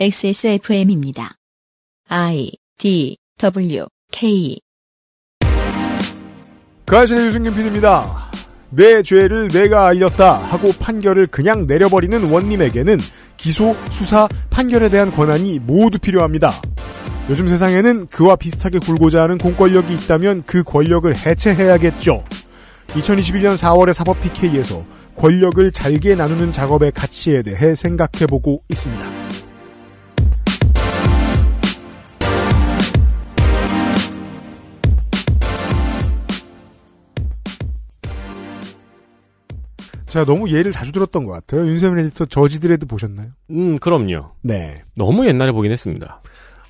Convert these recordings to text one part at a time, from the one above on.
XSFM입니다. I D W K 그아의 유승균 PD입니다. 내 죄를 내가 알렸다 하고 판결을 그냥 내려버리는 원님에게는 기소, 수사, 판결에 대한 권한이 모두 필요합니다. 요즘 세상에는 그와 비슷하게 굴고자 하는 공권력이 있다면 그 권력을 해체해야겠죠. 2021년 4월의 사법 PK에서 권력을 잘게 나누는 작업의 가치에 대해 생각해보고 있습니다. 제가 너무 예를 자주 들었던 것 같아요. 윤세민 에디터 저지드레드 보셨나요? 음, 그럼요. 네. 너무 옛날에 보긴 했습니다.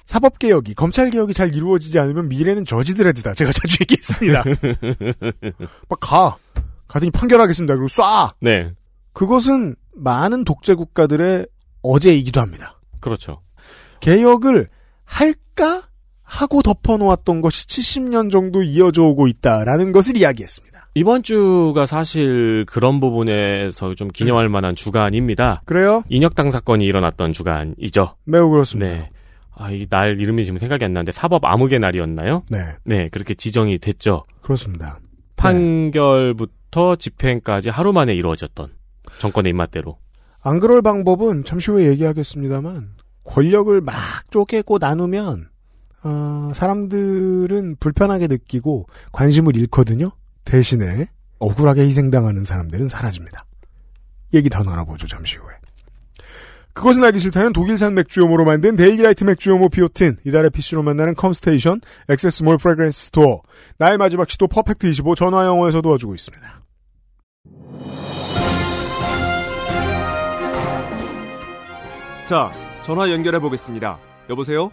사법개혁이, 검찰개혁이 잘 이루어지지 않으면 미래는 저지드레드다. 제가 자주 얘기했습니다. 막 가. 가더니 판결하겠습니다. 그리고 쏴! 네. 그것은 많은 독재 국가들의 어제이기도 합니다. 그렇죠. 개혁을 할까? 하고 덮어놓았던 것이 70년 정도 이어져 오고 있다라는 것을 이야기했습니다. 이번 주가 사실 그런 부분에서 좀 기념할 만한 주간입니다. 그래요? 인혁당 사건이 일어났던 주간이죠. 매우 그렇습니다. 네. 아, 이 날 이름이 지금 생각이 안 나는데 사법 암흑의 날이었나요? 네. 네, 그렇게 지정이 됐죠. 그렇습니다. 판결부터 집행까지 하루 만에 이루어졌던 정권의 입맛대로. 안 그럴 방법은 잠시 후에 얘기하겠습니다만 권력을 막 쪼개고 나누면 어, 사람들은 불편하게 느끼고 관심을 잃거든요. 대신에 억울하게 희생당하는 사람들은 사라집니다. 얘기 더 나눠보죠, 잠시 후에. 그것은 알기 싫다는 독일산 맥주효모로 만든 데일리라이트 맥주효모 비오틴, 이달의 PC로 만나는 컴스테이션, 액세스몰 프레그랜스 스토어, 나의 마지막 시도 퍼펙트25 전화영어에서 도와주고 있습니다. 자, 전화 연결해 보겠습니다. 여보세요?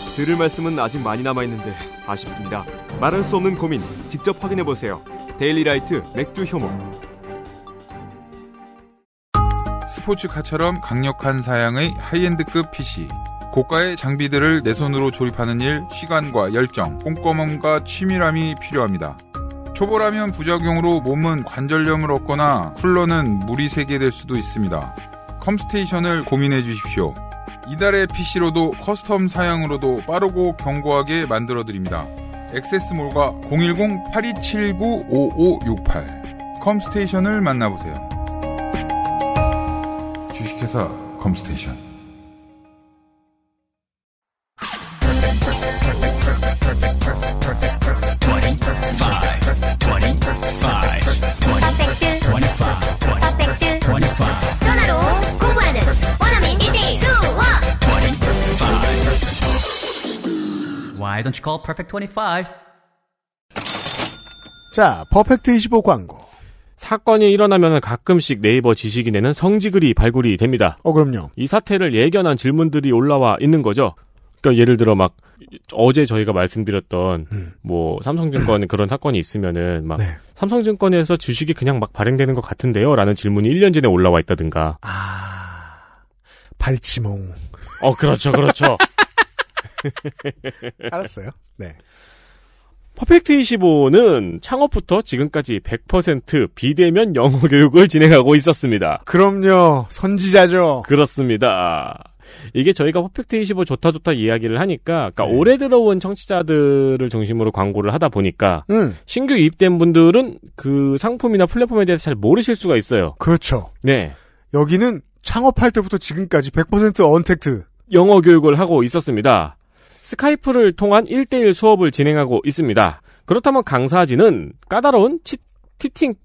들을 말씀은 아직 많이 남아 있는데 아쉽습니다. 말할 수 없는 고민 직접 확인해 보세요. 데일리라이트 맥주 효모. 스포츠카처럼 강력한 사양의 하이엔드급 PC. 고가의 장비들을 내 손으로 조립하는 일, 시간과 열정, 꼼꼼함과 치밀함이 필요합니다. 초보라면 부작용으로 몸은 관절염을 얻거나 쿨러는 물이 새게 될 수도 있습니다. 컴스테이션을 고민해 주십시오. 이달의 PC로도 커스텀 사양으로도 빠르고 견고하게 만들어드립니다. 액세스몰과 010-8279-5568 컴스테이션을 만나보세요. 주식회사 컴스테이션 Why don't you call Perfect 25? 자, 퍼펙트 25 광고. 사건이 일어나면 가끔씩 네이버 지식인에는 성지글이 발굴이 됩니다. 어, 그럼요. 이 사태를 예견한 질문들이 올라와 있는 거죠. 그러니까 예를 들어 막 어제 저희가 말씀드렸던 음. 뭐 삼성증권 그런 사건이 있으면은 막 네. 삼성증권에서 주식이 그냥 막 발행되는 것 같은데요라는 질문이 1년 전에 올라와 있다든가. 아. 발치몽. 어, 그렇죠. 그렇죠. 알았어요. 네. 퍼펙트 25는 창업부터 지금까지 100% 비대면 영어 교육을 진행하고 있었습니다. 그럼요. 선지자죠. 그렇습니다. 이게 저희가 퍼펙트 25 좋다 좋다 이야기를 하니까 그러니까 네. 올해 들어온 청취자들을 중심으로 광고를 하다 보니까 음. 신규 입된 분들은 그 상품이나 플랫폼에 대해서 잘 모르실 수가 있어요. 그렇죠. 네. 여기는 창업할 때부터 지금까지 100% 언택트 영어 교육을 하고 있었습니다. 스카이프를 통한 1대1 수업을 진행하고 있습니다. 그렇다면 강사진은 까다로운 치, 티팅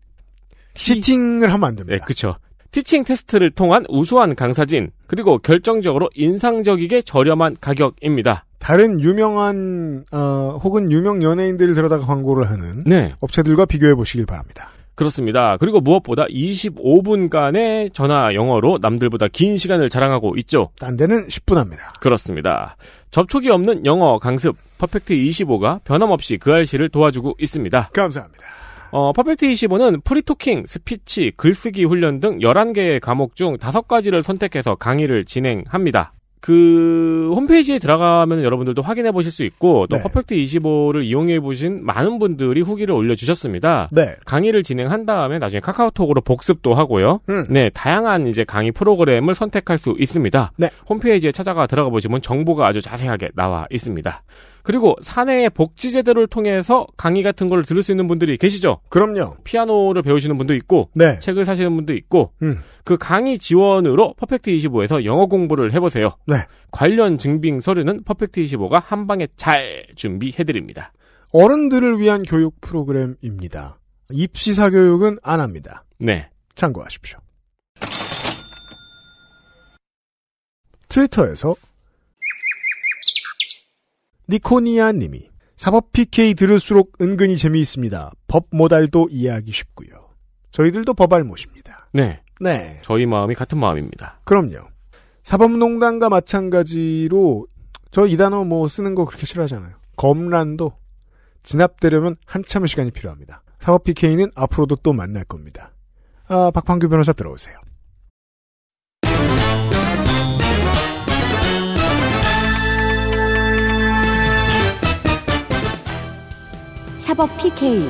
티, 팅을 하면 안 됩니다. 네, 그렇죠. 티칭 테스트를 통한 우수한 강사진 그리고 결정적으로 인상적이게 저렴한 가격입니다. 다른 유명한 어, 혹은 유명 연예인들을 들여다가 광고를 하는 네. 업체들과 비교해 보시길 바랍니다. 그렇습니다. 그리고 무엇보다 25분간의 전화 영어로 남들보다 긴 시간을 자랑하고 있죠. 딴 데는 10분 합니다. 그렇습니다. 접촉이 없는 영어 강습 퍼펙트 25가 변함없이 그 알씨를 도와주고 있습니다. 감사합니다. 어, 퍼펙트 25는 프리토킹, 스피치, 글쓰기 훈련 등 11개의 과목 중 5가지를 선택해서 강의를 진행합니다. 그 홈페이지에 들어가면 여러분들도 확인해 보실 수 있고 또 네. 퍼펙트 25를 이용해 보신 많은 분들이 후기를 올려 주셨습니다. 네. 강의를 진행한 다음에 나중에 카카오톡으로 복습도 하고요. 음. 네, 다양한 이제 강의 프로그램을 선택할 수 있습니다. 네. 홈페이지에 찾아가 들어가 보시면 정보가 아주 자세하게 나와 있습니다. 그리고 사내의 복지 제도를 통해서 강의 같은 걸 들을 수 있는 분들이 계시죠. 그럼요. 피아노를 배우시는 분도 있고 네. 책을 사시는 분도 있고 음. 그 강의 지원으로 퍼펙트 25에서 영어 공부를 해보세요. 네. 관련 증빙 서류는 퍼펙트 25가 한 방에 잘 준비해 드립니다. 어른들을 위한 교육 프로그램입니다. 입시사 교육은 안 합니다. 네. 참고하십시오. 트위터에서 니코니아 님이 사법 PK 들을수록 은근히 재미있습니다. 법 모달도 이해하기 쉽고요. 저희들도 법알 모십니다. 네. 네. 저희 마음이 같은 마음입니다. 그럼요. 사법농단과 마찬가지로 저 이 단어 뭐 쓰는 거 그렇게 싫어하잖아요. 검란도 진압되려면 한참의 시간이 필요합니다. 사법 PK는 앞으로도 또 만날 겁니다. 아, 박판규 변호사 들어오세요. 협업 PK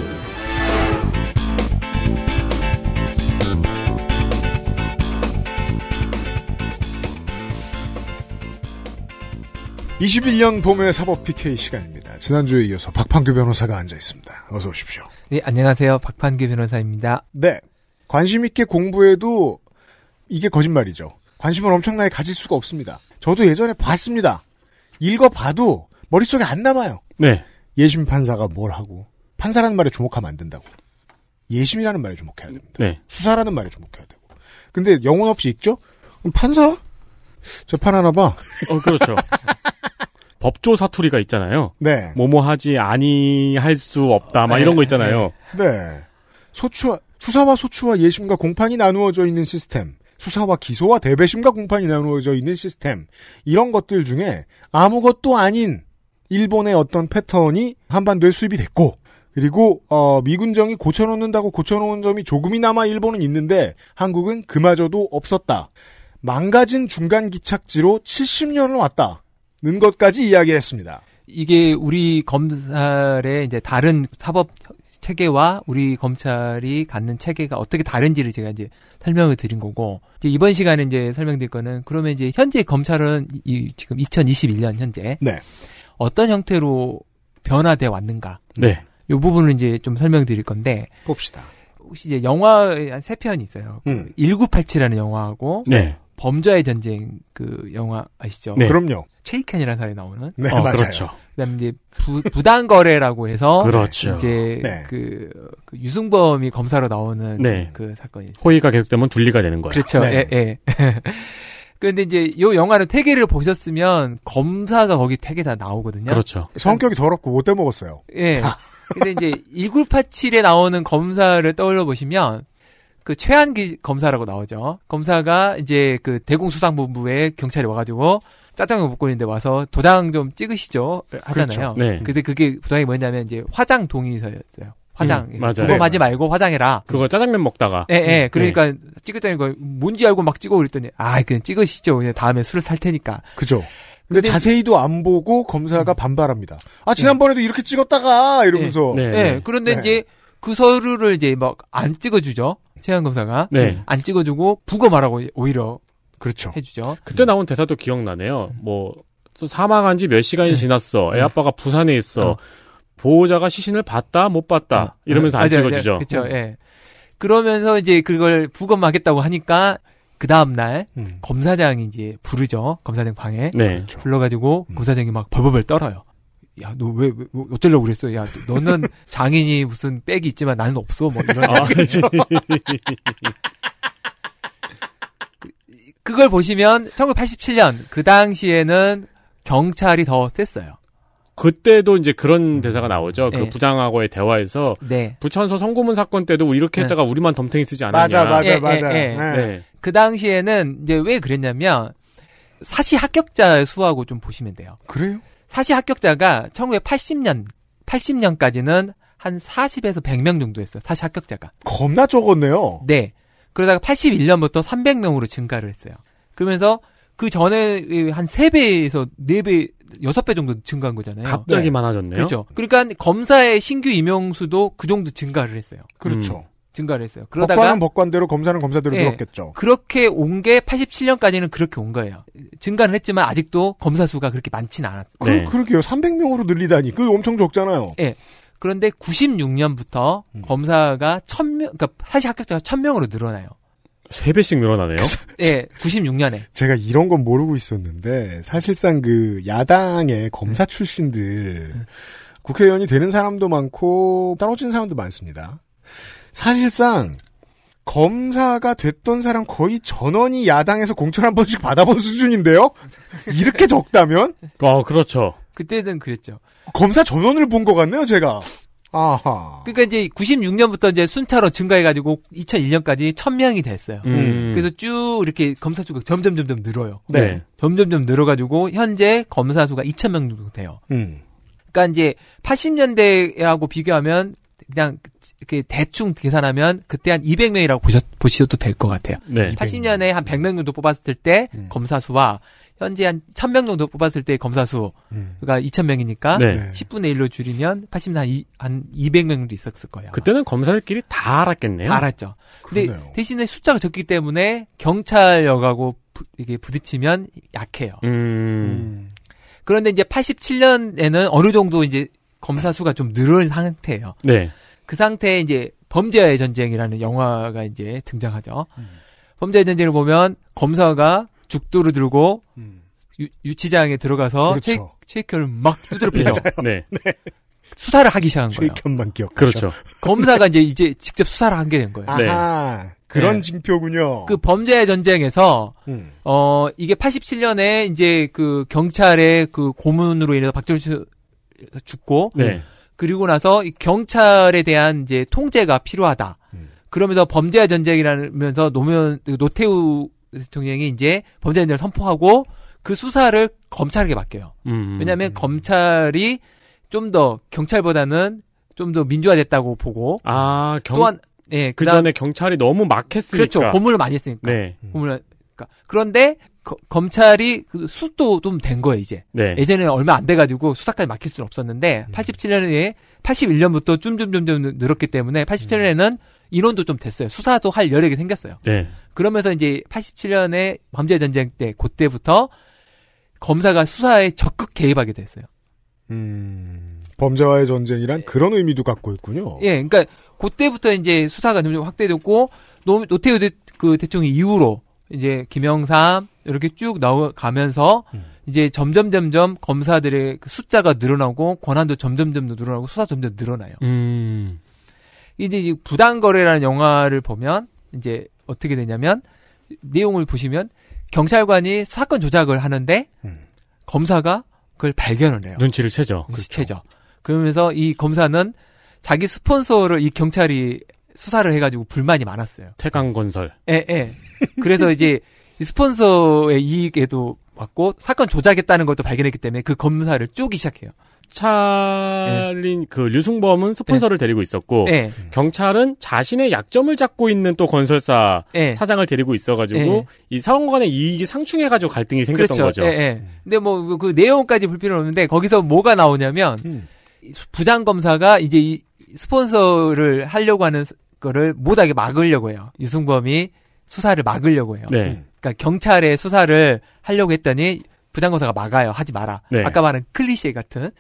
(21년) 봄의 사법 PK 시간입니다 지난주에 이어서 박판규 변호사가 앉아 있습니다 어서 오십시오 네 안녕하세요 박판규 변호사입니다 네 관심 있게 공부해도 이게 거짓말이죠 관심을 엄청나게 가질 수가 없습니다 저도 예전에 봤습니다 읽어봐도 머릿속에 안 남아요 네 예심 판사가 뭘 하고 판사라는 말에 주목하면 안 된다고. 예심이라는 말에 주목해야 됩니다. 네. 수사라는 말에 주목해야 되고. 근데 영혼 없이 읽죠? 그럼 판사? 재판하나 봐. 어, 그렇죠. 법조 사투리가 있잖아요. 네. 뭐뭐 하지 아니할 수 없다 막 네. 이런 거 있잖아요. 네. 네. 소추와 수사와 소추와 예심과 공판이 나누어져 있는 시스템. 수사와 기소와 대배심과 공판이 나누어져 있는 시스템. 이런 것들 중에 아무것도 아닌 일본의 어떤 패턴이 한반도에 수입이 됐고 그리고 어, 미군정이 고쳐놓는다고 고쳐놓은 점이 조금이나마 일본은 있는데 한국은 그마저도 없었다. 망가진 중간 기착지로 70년을 왔다는 것까지 이야기를 했습니다. 이게 우리 검찰의 이제 다른 사법 체계와 우리 검찰이 갖는 체계가 어떻게 다른지를 제가 이제 설명을 드린 거고 이제 이번 시간에 이제 설명드릴 거는 그러면 이제 현재 검찰은 이, 지금 2021년 현재 네. 어떤 형태로 변화돼 왔는가? 네. 요 부분을 이제 좀 설명드릴 건데 봅시다. 혹시 이제 영화 한세 편이 있어요. 그 음. 1 9 8 7라는 영화하고 네. 범죄의 전쟁 그 영화 아시죠? 네. 그럼요. 체이켄이라는 사람이 나오는. 네, 어, 맞아요. 그렇죠. 그다음에 이제 부, 부당 거래라고 해서 그렇죠. 이제 네. 그, 그, 유승범이 검사로 나오는 네. 그 사건이 호의가 계속되면 둘리가 되는 거예요. 그렇죠. 네. 예, 예. 그런데 이제 요영화를 태계를 보셨으면 검사가 거기 태계 다 나오거든요. 그렇죠. 성격이 더럽고 못돼 먹었어요. 예. 근데 이제 1987에 나오는 검사를 떠올려 보시면 그 최한기 검사라고 나오죠. 검사가 이제 그 대공수상본부에 경찰이 와가지고 짜장면 먹고 있는데 와서 도장 좀 찍으시죠 하잖아요. 그렇죠. 네. 근데 그게 도장이 뭐냐면 이제 화장 동의서였어요. 화장 음, 맞아하지 네. 말고 화장해라. 그거 짜장면 먹다가. 예, 예. 음, 그러니까 네. 찍었다는 거 뭔지 알고 막 찍어 그랬더니 아 그냥 찍으시죠. 그냥 다음에 술을 살 테니까. 그죠. 근데, 근데 자세히도 안 보고 검사가 음. 반발합니다. 아 네. 지난번에도 이렇게 찍었다가 이러면서. 네. 네. 네. 그런데 네. 이제 그 서류를 이제 막 안 찍어주죠. 최양 검사가 네. 안 찍어주고 부검하라고 오히려 그렇죠. 해주죠. 그때 음. 나온 대사도 기억나네요. 뭐 사망한 지 몇 시간이 네. 지났어. 애 음. 아빠가 네. 부산에 있어. 어. 보호자가 시신을 봤다 못 봤다 어. 이러면서 안 아, 찍어주죠. 그렇죠. 예. 그러면서 이제 그걸 부검하겠다고 하니까 그 다음날 음. 검사장이 이제 부르죠. 검사장 방에 네. 그렇죠. 불러가지고 음. 검사장이 막 벌벌벌 떨어요. 야, 너 왜, 왜 뭐 어쩌려고 그랬어? 야, 너는 장인이 무슨 백이 있지만 나는 없어. 뭐 이런. 아, 그렇죠. 그걸 보시면 1987년 그 당시에는 경찰이 더 셌어요. 그때도 이제 그런 음. 대사가 나오죠. 그 네. 그 부장하고의 대화에서 네. 부천서 성고문 사건 때도 이렇게 네. 했다가 네. 우리만 덤탱이 쓰지 않았냐. 맞아, 맞아, 예, 예, 맞아. 예. 네. 네. 그 당시에는 이제 왜 그랬냐면 사시 합격자 수하고 좀 보시면 돼요. 그래요? 사시 합격자가 1980년 80년까지는 한 40에서 100명 정도였어요. 사시 합격자가. 겁나 적었네요. 네. 그러다가 81년부터 300명으로 증가를 했어요. 그러면서 그 전에 한 3배에서 4배, 6배 정도 증가한 거잖아요. 갑자기 네. 많아졌네요. 그렇죠. 그러니까 검사의 신규 임용 수도 그 정도 증가를 했어요. 그렇죠. 음. 증가를 했어요. 그러다가 법관은 법관대로 검사는 검사대로 예, 늘었겠죠. 그렇게 온 게 87년까지는 그렇게 온 거예요. 증가는 했지만 아직도 검사 수가 그렇게 많지 않았. 그, 네. 그러게요. 300명으로 늘리다니 그 엄청 적잖아요. 예. 그런데 96년부터 음. 검사가 1000명 그러니까 사실 합격자가 1000명으로 늘어나요. 3배씩 늘어나네요. 예, 96년에. 제가 이런 건 모르고 있었는데 사실상 그 야당의 검사 네. 출신들 국회의원이 되는 사람도 많고 떨어진 사람도 많습니다. 사실상 검사가 됐던 사람 거의 전원이 야당에서 공천 한 번씩 받아본 수준인데요? 이렇게 적다면? 어, 그렇죠. 그때는 그랬죠. 검사 전원을 본 것 같네요, 제가. 아하. 그러니까 이제 96년부터 이제 순차로 증가해가지고 2001년까지 1000명이 됐어요. 음. 그래서 쭉 이렇게 검사 수가 점점 점점 늘어요. 네. 점점점 네. 늘어가지고 현재 검사 수가 2000명 정도 돼요. 음. 그러니까 이제 80년대하고 비교하면 그냥 그 대충 계산하면 그때 한 200명이라고 보셔, 보셔도 될 것 같아요. 네. 80년에 한 100명 정도 뽑았을 때 음. 네. 검사 수와 현재 한 1000명 정도 뽑았을 때 검사 수가 음. 2000명이니까 네. 10분의 그러니까 1로 줄이면 80년 한, 이, 한 200명도 있었을 거예요. 그때는 검사들끼리 다 알았겠네요. 다 알았죠. 근데 그러네요. 대신에 숫자가 적기 때문에 경찰역하고 이게 부딪히면 약해요. 음. 음. 그런데 이제 87년에는 어느 정도 이제 검사 수가 좀 늘은 상태예요. 네. 그 상태에 이제 범죄의 전쟁이라는 영화가 이제 등장하죠. 음. 범죄의 전쟁을 보면 검사가 죽도를 들고 음. 유, 치장에 들어가서 그렇죠. 체액혈을 막 두드려 피죠 네. 네. 수사를 하기 시작한 거예요. 체액만 기억. 그렇죠. 검사가 이제 이제 직접 수사를 하게 된 거예요. 네. 그런 네. 징표군요. 그 범죄의 전쟁에서 음. 어 이게 87년에 이제 그 경찰의 그 고문으로 인해서 박정수 죽고 네. 그리고 나서 경찰에 대한 이제 통제가 필요하다. 음. 그러면서 범죄와 전쟁이라면서 노무현 노태우 대통령이 이제 범죄 전쟁을 선포하고 그 수사를 검찰에게 맡겨요. 음. 음, 음. 왜냐하면 음. 검찰이 좀 더 경찰보다는 좀 더 민주화됐다고 보고 아, 경, 또한 예, 그 전에 경찰이 너무 막했으니까 그렇죠 고문을 많이 했으니까 네. 고문을 그러니까 그런데 거, 검찰이 그 수도 좀 된 거예요 이제. 네. 예전에는 얼마 안 돼가지고 수사까지 막힐 수는 없었는데 음. 87년에 81년부터 쫌쫌쫌쫌 늘었기 때문에 87년에는 음. 인원도 좀 됐어요. 수사도 할 여력이 생겼어요. 네. 그러면서 이제 87년에 범죄 전쟁 때 그때부터 검사가 수사에 적극 개입하게 됐어요. 음. 범죄와의 전쟁이란 예. 그런 의미도 갖고 있군요. 예, 그러니까 그때부터 이제 수사가 점점 확대됐고 노태우 대, 그 대통령 이후로 이제 김영삼 이렇게 쭉 나가면서 음. 이제 점점 점점 검사들의 그 숫자가 늘어나고 권한도 점점 점점 늘어나고 수사 점점 늘어나요. 음. 이제 이 부당 거래라는 영화를 보면 이제 어떻게 되냐면 내용을 보시면 경찰관이 사건 조작을 하는데 음. 검사가 그걸 발견을 해요. 눈치를 채죠. 눈치 그렇죠. 채죠. 그러면서 이 검사는 자기 스폰서를 이 경찰이 수사를 해가지고 불만이 많았어요. 태강건설. 예, 예. 그래서 이제 스폰서의 이익에도 맞고 사건 조작했다는 것도 발견했기 때문에 그 검사를 쪼기 시작해요. 찰린 네. 그 류승범은 스폰서를 네. 데리고 있었고 네. 경찰은 자신의 약점을 잡고 있는 또 건설사 예. 사장을 데리고 있어가지고 이 사원간의 이익이 상충해가지고 갈등이 생겼던 그렇죠. 거죠. 근데 뭐그 그 내용까지 볼 필요는 없는데 거기서 뭐가 나오냐면 음. 부장 검사가 이제 이 스폰서를 하려고 하는 거를 못하게 막으려고 해요. 유승범이 수사를 막으려고 해요. 네. 그러니까 경찰의 수사를 하려고 했더니 부장검사가 막아요. 하지 마라. 네. 아까 말한 클리셰 같은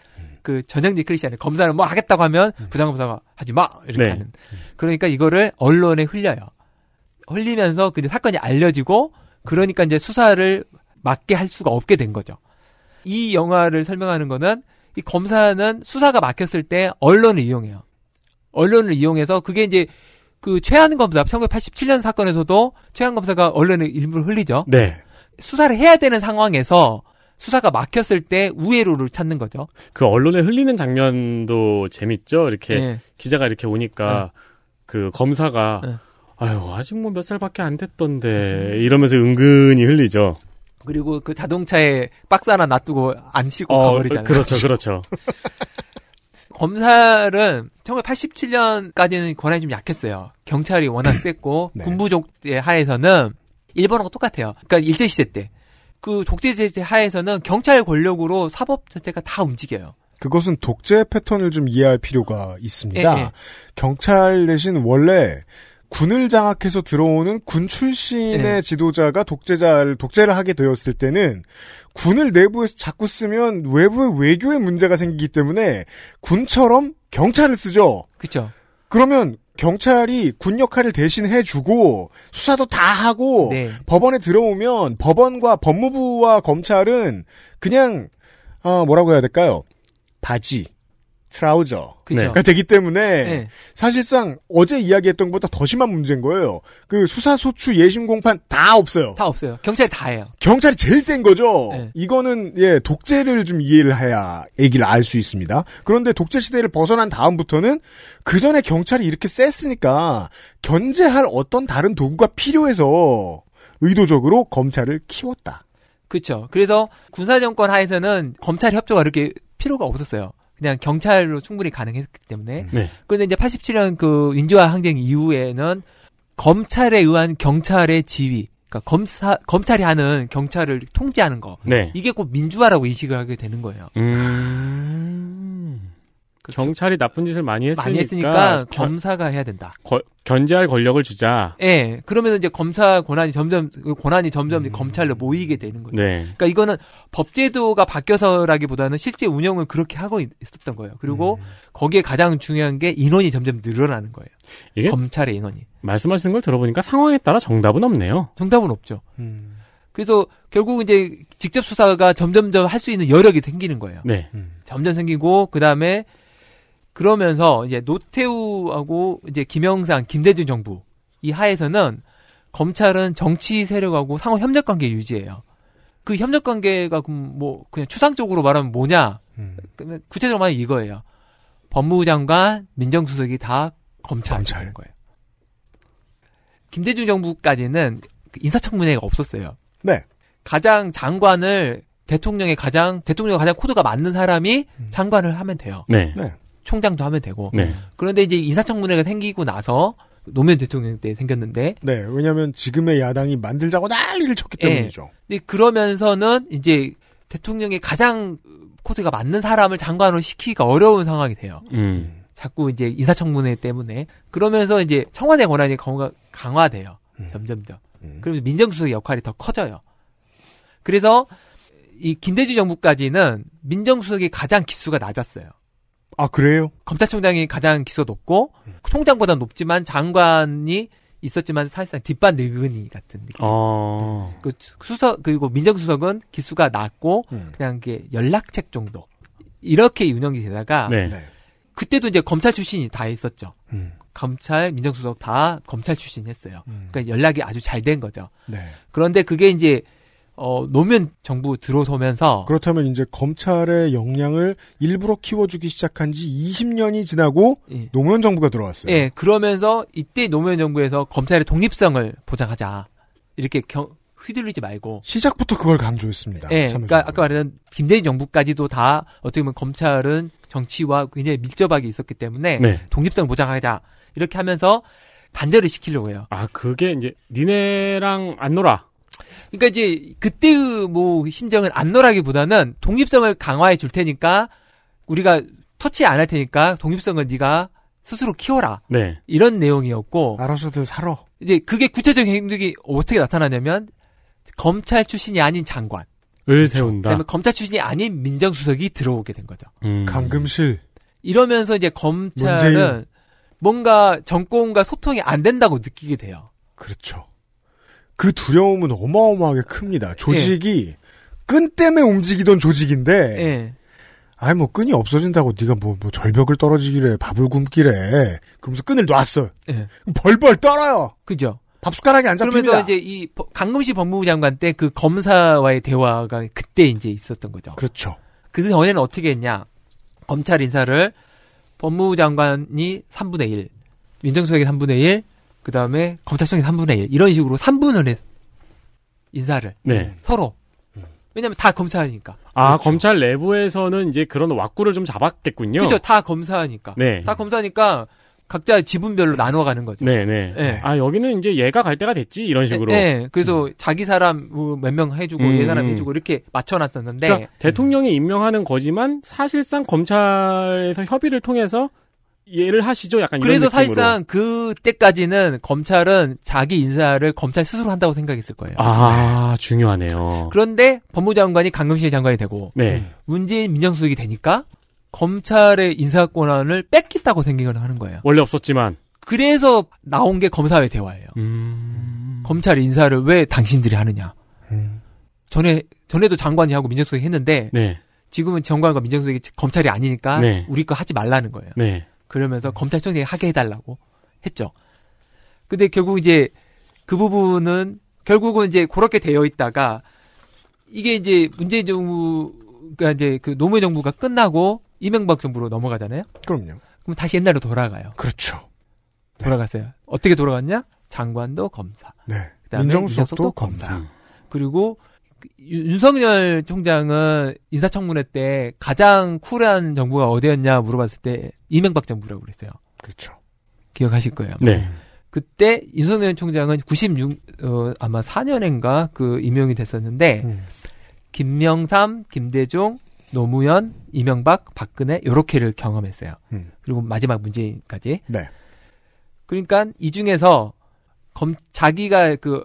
그 전형적인 클리셰는 검사는 뭐 하겠다고 하면 음. 부장검사가 하지 마 이렇게 네. 하는. 그러니까 이거를 언론에 흘려요. 흘리면서 근데 사건이 알려지고 그러니까 이제 수사를 막게 할 수가 없게 된 거죠. 이 영화를 설명하는 거는 이 검사는 수사가 막혔을 때 언론을 이용해요. 언론을 이용해서 그게 이제 그 최한 검사 1987년 사건에서도 최한 검사가 언론에 일부러 흘리죠. 네. 수사를 해야 되는 상황에서 수사가 막혔을 때 우회로를 찾는 거죠. 그 언론에 흘리는 장면도 재밌죠. 이렇게 네. 기자가 이렇게 오니까 네. 그 검사가 네. 아유 아직 뭐 몇 살밖에 안 됐던데 음. 이러면서 은근히 흘리죠. 그리고 그 자동차에 박스 하나 놔두고 안 쉬고 어, 가버리잖아요. 그렇죠, 그렇죠. 검찰은 1987년까지는 권한이 좀 약했어요. 경찰이 워낙 셌고 네. 군부족제 하에서는 일본하고 똑같아요. 그러니까 일제 시대 때. 그 독재 제재 하에서는 경찰 권력으로 사법 자체가 다 움직여요. 그것은 독재 패턴을 좀 이해할 필요가 있습니다. 예, 예. 경찰 대신 원래 군을 장악해서 들어오는 군 출신의 네. 지도자가 독재자를 독재를 하게 되었을 때는 군을 내부에서 자꾸 쓰면 외부의 외교에 문제가 생기기 때문에 군처럼 경찰을 쓰죠. 그렇죠. 그러면 경찰이 군 역할을 대신 해주고 수사도 다 하고 네. 법원에 들어오면 법원과 법무부와 검찰은 그냥 어 뭐라고 해야 될까요? 바지 트라우저. 그렇죠. 가 그러니까 되기 때문에 네. 사실상 어제 이야기했던 것보다 더 심한 문제인 거예요. 그 수사 소추 예심 공판 다 없어요. 다 없어요. 경찰이 다 해요. 경찰이 제일 센 거죠. 네. 이거는 예, 독재를 좀 이해를 해야 얘기를 알 수 있습니다. 그런데 독재 시대를 벗어난 다음부터는 그 전에 경찰이 이렇게 셌으니까 견제할 어떤 다른 도구가 필요해서 의도적으로 검찰을 키웠다. 그렇죠. 그래서 군사 정권 하에서는 검찰 협조가 이렇게 필요가 없었어요. 그냥 경찰로 충분히 가능했기 때문에. 그런데 음. 네. 이제 87년 그 민주화 항쟁 이후에는 검찰에 의한 경찰의 지휘 그러니까 검사 검찰이 하는 경찰을 통제하는 거. 네. 이게 꼭 민주화라고 인식을 하게 되는 거예요. 음... 그 경찰이 나쁜 짓을 많이 했으니까, 많이 했으니까 견, 검사가 해야 된다. 거, 견제할 권력을 주자. 예. 네, 그러면 이제 검사 권한이 점점 그 권한이 점점 음. 검찰로 모이게 되는 거죠. 네. 그러니까 이거는 법제도가 바뀌어서라기보다는 실제 운영을 그렇게 하고 있었던 거예요. 그리고 음. 거기에 가장 중요한 게 인원이 점점 늘어나는 거예요. 이게 검찰의 인원이. 말씀하시는 걸 들어보니까 상황에 따라 정답은 없네요. 정답은 없죠. 음. 그래서 결국 이제 직접 수사가 점점점 할 수 있는 여력이 생기는 거예요. 네. 음. 점점 생기고 그 다음에 그러면서 이제 노태우하고 이제 김영삼, 김대중 정부 이 하에서는 검찰은 정치 세력하고 상호 협력 관계 유지해요. 그 협력 관계가 그 뭐 그냥 추상적으로 말하면 뭐냐? 음. 구체적으로 말하면 이거예요. 법무부 장관, 민정수석이 다 검찰인 검찰. 거예요. 김대중 정부까지는 그 인사청문회가 없었어요. 네. 가장 장관을 대통령의 가장 대통령 가장 코드가 맞는 사람이 음. 장관을 하면 돼요. 네. 네. 총장도 하면 되고. 네. 그런데 이제 인사청문회가 생기고 나서 노무현 대통령 때 생겼는데. 네, 왜냐하면 지금의 야당이 만들자고 난리를 쳤기 예. 때문이죠. 네. 근데 그러면서는 이제 대통령의 가장 코드가 맞는 사람을 장관으로 시키기가 어려운 상황이 돼요. 음. 자꾸 이제 인사청문회 때문에 그러면서 이제 청와대 권한이 강화, 돼요 음. 점점점. 음. 그러면서 민정수석의 역할이 더 커져요. 그래서 이 김대중 정부까지는 민정수석이 가장 기수가 낮았어요. 아 그래요? 검찰총장이 가장 기소 높고 총장보다 높지만 장관이 있었지만 사실상 뒷반 늙은이 같은 느낌. 어... 그 수석 그리고 민정수석은 기수가 낮고 음. 그냥 게 연락책 정도 이렇게 운영이 되다가 네. 네. 그때도 이제 검찰 출신이 다 있었죠. 음. 검찰 민정수석 다 검찰 출신이었어요. 음. 그러니까 연락이 아주 잘 된 거죠. 네. 그런데 그게 이제 어, 노무현 정부 들어서면서 그렇다면 이제 검찰의 역량을 일부러 키워주기 시작한 지 20년이 지나고 예. 노무현 정부가 들어왔어요. 예, 그러면서 이때 노무현 정부에서 검찰의 독립성을 보장하자 이렇게 경, 휘둘리지 말고 시작부터 그걸 강조했습니다. 예, 그러니까 아까 말한 했 김대중 정부까지도 다 어떻게 보면 검찰은 정치와 굉장히 밀접하게 있었기 때문에 네. 독립성 을 보장하자 이렇게 하면서 단절을 시키려고 해요. 아 그게 이제 니네랑 안 놀아. 그러니까 이제 그때의 뭐 심정은 안노라기보다는 독립성을 강화해 줄 테니까 우리가 터치 안 할 테니까 독립성을 네가 스스로 키워라. 네. 이런 내용이었고 알아서들 살아. 이제 그게 구체적인 행동이 어떻게 나타나냐면 검찰 출신이 아닌 장관. 을 그렇죠. 세운다. 그러면 검찰 출신이 아닌 민정수석이 들어오게 된 거죠. 음. 강금실. 이러면서 이제 검찰은 문재인. 뭔가 정권과 소통이 안 된다고 느끼게 돼요. 그렇죠. 그 두려움은 어마어마하게 큽니다. 조직이 예. 끈 때문에 움직이던 조직인데 예. 아니 뭐 끈이 없어진다고 네가 뭐, 뭐 절벽을 떨어지기래 밥을 굶기래 그러면서 끈을 놨어 예. 벌벌 떨어요 그죠 밥숟가락이 안 잡힙니다 그러면서 이제 이 강금시 법무부 장관 때 그 검사와의 대화가 그때 이제 있었던 거죠 그렇죠 그 전에는 어떻게 했냐 검찰 인사를 법무부 장관이 3분의 1 민정수석이 3분의 1그 다음에 검찰청장 3분의 1 이런 식으로 3분의 1 인사를 네. 서로 왜냐면다 검사하니까. 아 그렇죠. 검찰 내부에서는 이제 그런 왁구를 좀 잡았겠군요. 그렇죠. 다 검사하니까. 네. 다 검사니까 하 각자 지분별로 나눠가는 거죠. 네네. 네. 예. 아 여기는 이제 얘가 갈 때가 됐지 이런 식으로. 네. 그래서 음. 자기 사람 뭐 몇명 해주고 음. 얘 사람 음. 해주고 이렇게 맞춰놨었는데 그러니까 대통령이 임명하는 거지만 사실상 검찰에서 협의를 통해서 예를 하시죠. 약간 이런 그래서 사실상 그때까지는 검찰은 자기 인사를 검찰 스스로 한다고 생각했을 거예요. 아 네. 중요하네요. 그런데 법무장관이 강금실 장관이 되고 네. 문재인 민정수석이 되니까 검찰의 인사 권한을 뺏겠다고 생각을 하는 거예요. 원래 없었지만 그래서 나온 게 검사회 대화예요. 음... 검찰 인사를 왜 당신들이 하느냐. 음... 전에 전에도 장관이 하고 민정수석이 했는데 네. 지금은 정관과 민정수석이 검찰이 아니니까 네. 우리 거 하지 말라는 거예요. 네. 그러면서 검찰총장 하게 해달라고 했죠. 근데 결국 이제 그 부분은 결국은 이제 그렇게 되어 있다가 이게 이제 문재인 정부가 그러니까 이제 그 노무현 정부가 끝나고 이명박 정부로 넘어가잖아요. 그럼요. 그럼 다시 옛날로 돌아가요. 그렇죠. 돌아갔어요. 네. 어떻게 돌아갔냐? 장관도 검사. 네. 그다음에 민정수석도, 민정수석도 검사. 검사. 그리고 윤석열 총장은 인사청문회 때 가장 쿨한 정부가 어디였냐 물어봤을 때 이명박 정부라고 그랬어요. 그렇죠. 기억하실 거예요. 네. 그때 윤석열 총장은 96 어, 아마 4년인가 그 임명이 됐었는데 음. 김명삼, 김대중, 노무현, 이명박, 박근혜 요렇게를 경험했어요. 음. 그리고 마지막 문재인까지. 네. 그러니까 이 중에서 검 자기가 그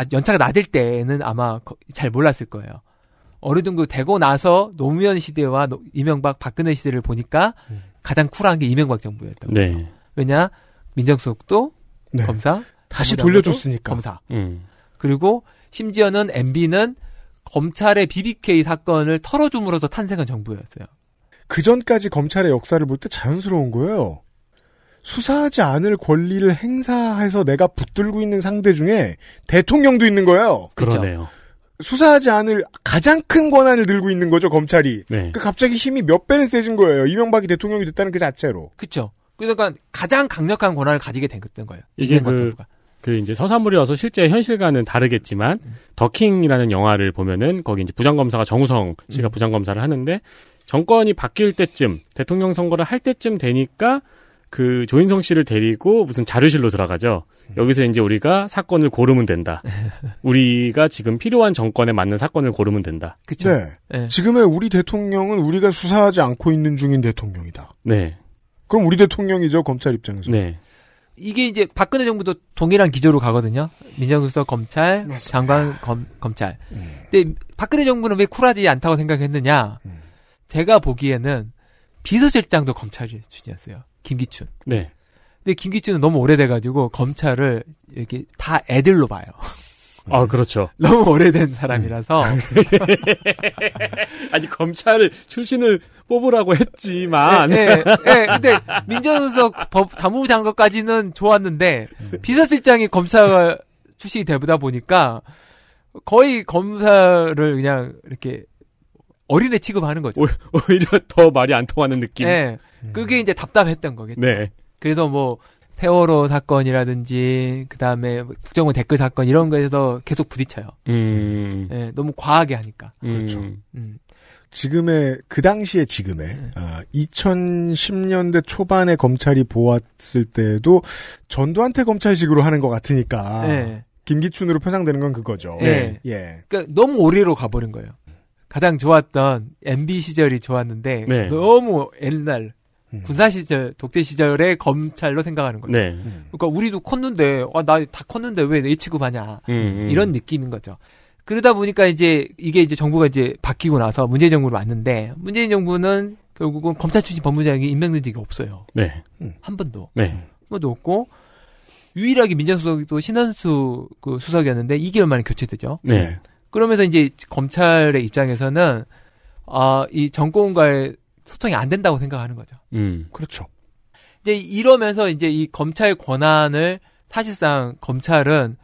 아, 연차가 낮을 때는 아마 잘 몰랐을 거예요. 어느 정도 되고 나서 노무현 시대와 노, 이명박 박근혜 시대를 보니까 음. 가장 쿨한 게 이명박 정부였던 네. 거죠. 왜냐 민정수석도 네. 검사 다시 돌려줬으니까 검사. 음. 그리고 심지어는 MB는 검찰의 BBK 사건을 털어줌으로써 탄생한 정부였어요. 그 전까지 검찰의 역사를 볼 때 자연스러운 거예요. 수사하지 않을 권리를 행사해서 내가 붙들고 있는 상대 중에 대통령도 있는 거예요. 그러네요. 수사하지 않을 가장 큰 권한을 들고 있는 거죠 검찰이. 네. 그 갑자기 힘이 몇 배는 세진 거예요. 이명박이 대통령이 됐다는 그 자체로. 그렇죠. 그러니까 가장 강력한 권한을 가지게 된 거예요. 이게 그, 그 이제 서사물이 어서 실제 현실과는 다르겠지만 음. 더킹이라는 영화를 보면은 거기 이제 부장검사가 정우성 씨가 음. 부장검사를 하는데 정권이 바뀔 때쯤 대통령 선거를 할 때쯤 되니까 그 조인성 씨를 데리고 무슨 자료실로 들어가죠. 여기서 이제 우리가 사건을 고르면 된다. 우리가 지금 필요한 정권에 맞는 사건을 고르면 된다. 그쵸? 네. 네. 지금의 우리 대통령은 우리가 수사하지 않고 있는 중인 대통령이다. 네. 그럼 우리 대통령이죠 검찰 입장에서. 네. 이게 이제 박근혜 정부도 동일한 기조로 가거든요. 민정수석 검찰, 맞습니다. 장관 검, 검찰. 음. 근데 박근혜 정부는 왜 쿨하지 않다고 생각했느냐? 음. 제가 보기에는 비서실장도 검찰이 주이었어요 김기춘. 네. 근데 김기춘은 너무 오래돼가지고 검찰을 이렇게 다 애들로 봐요. 아, 그렇죠. 너무 오래된 사람이라서. 음. 아니, 검찰 출신을 뽑으라고 했지만. 예, 예, 예, 근데 민정수석 법, 자무장관까지는 좋았는데, 음. 비서실장이 검찰 출신이 되다 보니까, 거의 검사를 그냥 이렇게 어린애 취급하는 거죠. 오히려 더 말이 안 통하는 느낌. 네. 그게 이제 답답했던 거겠죠. 네. 그래서 뭐 세월호 사건이라든지 그다음에 국정원 댓글 사건 이런 거에서 계속 부딪혀요. 음. 네, 너무 과하게 하니까. 그렇죠. 음. 그렇죠. 음. 지금의 그 당시에 지금의 네. 아, 2010년대 초반에 검찰이 보았을 때도 전두한테 검찰식으로 하는 것 같으니까 네. 김기춘으로 표상되는 건 그거죠. 네. 예. 그니까 너무 오래로 가버린 거예요. 가장 좋았던 MB 시절이 좋았는데 네. 너무 옛날 음. 군사 시절 독재 시절의 검찰로 생각하는 거죠. 네. 그러니까 우리도 컸는데 아, 나 다 컸는데 왜내 치고 하냐 음, 음, 이런 느낌인 거죠. 그러다 보니까 이제 이게 이제 정부가 이제 바뀌고 나서 문재인 정부로 왔는데 문재인 정부는 결국은 검찰 출신 법무장이 임명된 적이 없어요. 네. 음. 한 번도. 네. 한 번도 없고 유일하게 민정수석이 또 신한수 그 수석이었는데 2개월 만에 교체되죠. 네. 그러면서 이제 검찰의 입장에서는 아, 이 정권과의 소통이 안 된다고 생각하는 거죠. 음. 그렇죠. 이제 이러면서 이제 이 검찰 권한을 사실상 검찰은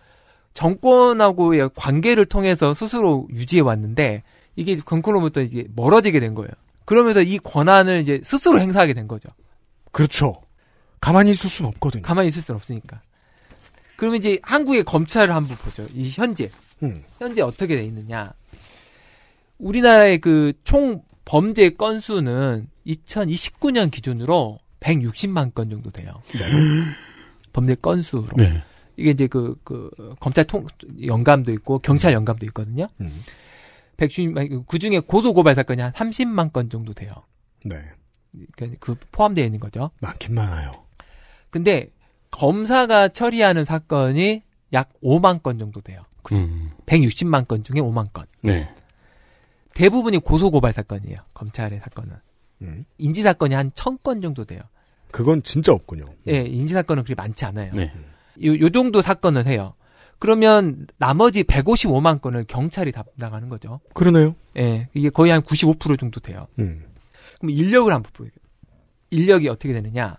정권하고의 관계를 통해서 스스로 유지해 왔는데 이게 정권으로부터 이게 멀어지게 된 거예요. 그러면서 이 권한을 이제 스스로 행사하게 된 거죠. 그렇죠. 가만히 있을 수는 없거든요. 가만히 있을 수는 없으니까. 그러면 이제 한국의 검찰을 한번 보죠. 이 현재 음. 현재 어떻게 돼 있느냐? 우리나라의 그 총 범죄 건수는 2029년 기준으로 160만 건 정도 돼요. 네. 네. 범죄 건수로. 네. 이게 이제 그, 그, 검찰 통, 영감도 있고, 경찰 음. 영감도 있거든요. 음. 그 중에 고소고발 사건이 한 30만 건 정도 돼요. 네. 그, 그 포함되어 있는 거죠. 많긴 많아요. 근데, 검사가 처리하는 사건이 약 5만 건 정도 돼요. 그죠? 음. 160만 건 중에 5만 건. 네. 대부분이 고소고발 사건이에요. 검찰의 사건은. 음. 인지 사건이 한 1000건 정도 돼요. 그건 진짜 없군요. 예, 네, 인지 사건은 그리 많지 않아요. 네. 요, 요 정도 사건을 해요. 그러면 나머지 155만 건을 경찰이 담당하는 거죠. 그러네요. 예, 네, 이게 거의 한 95% 정도 돼요. 음. 그럼 인력을 한번 보여요. 인력이 어떻게 되느냐?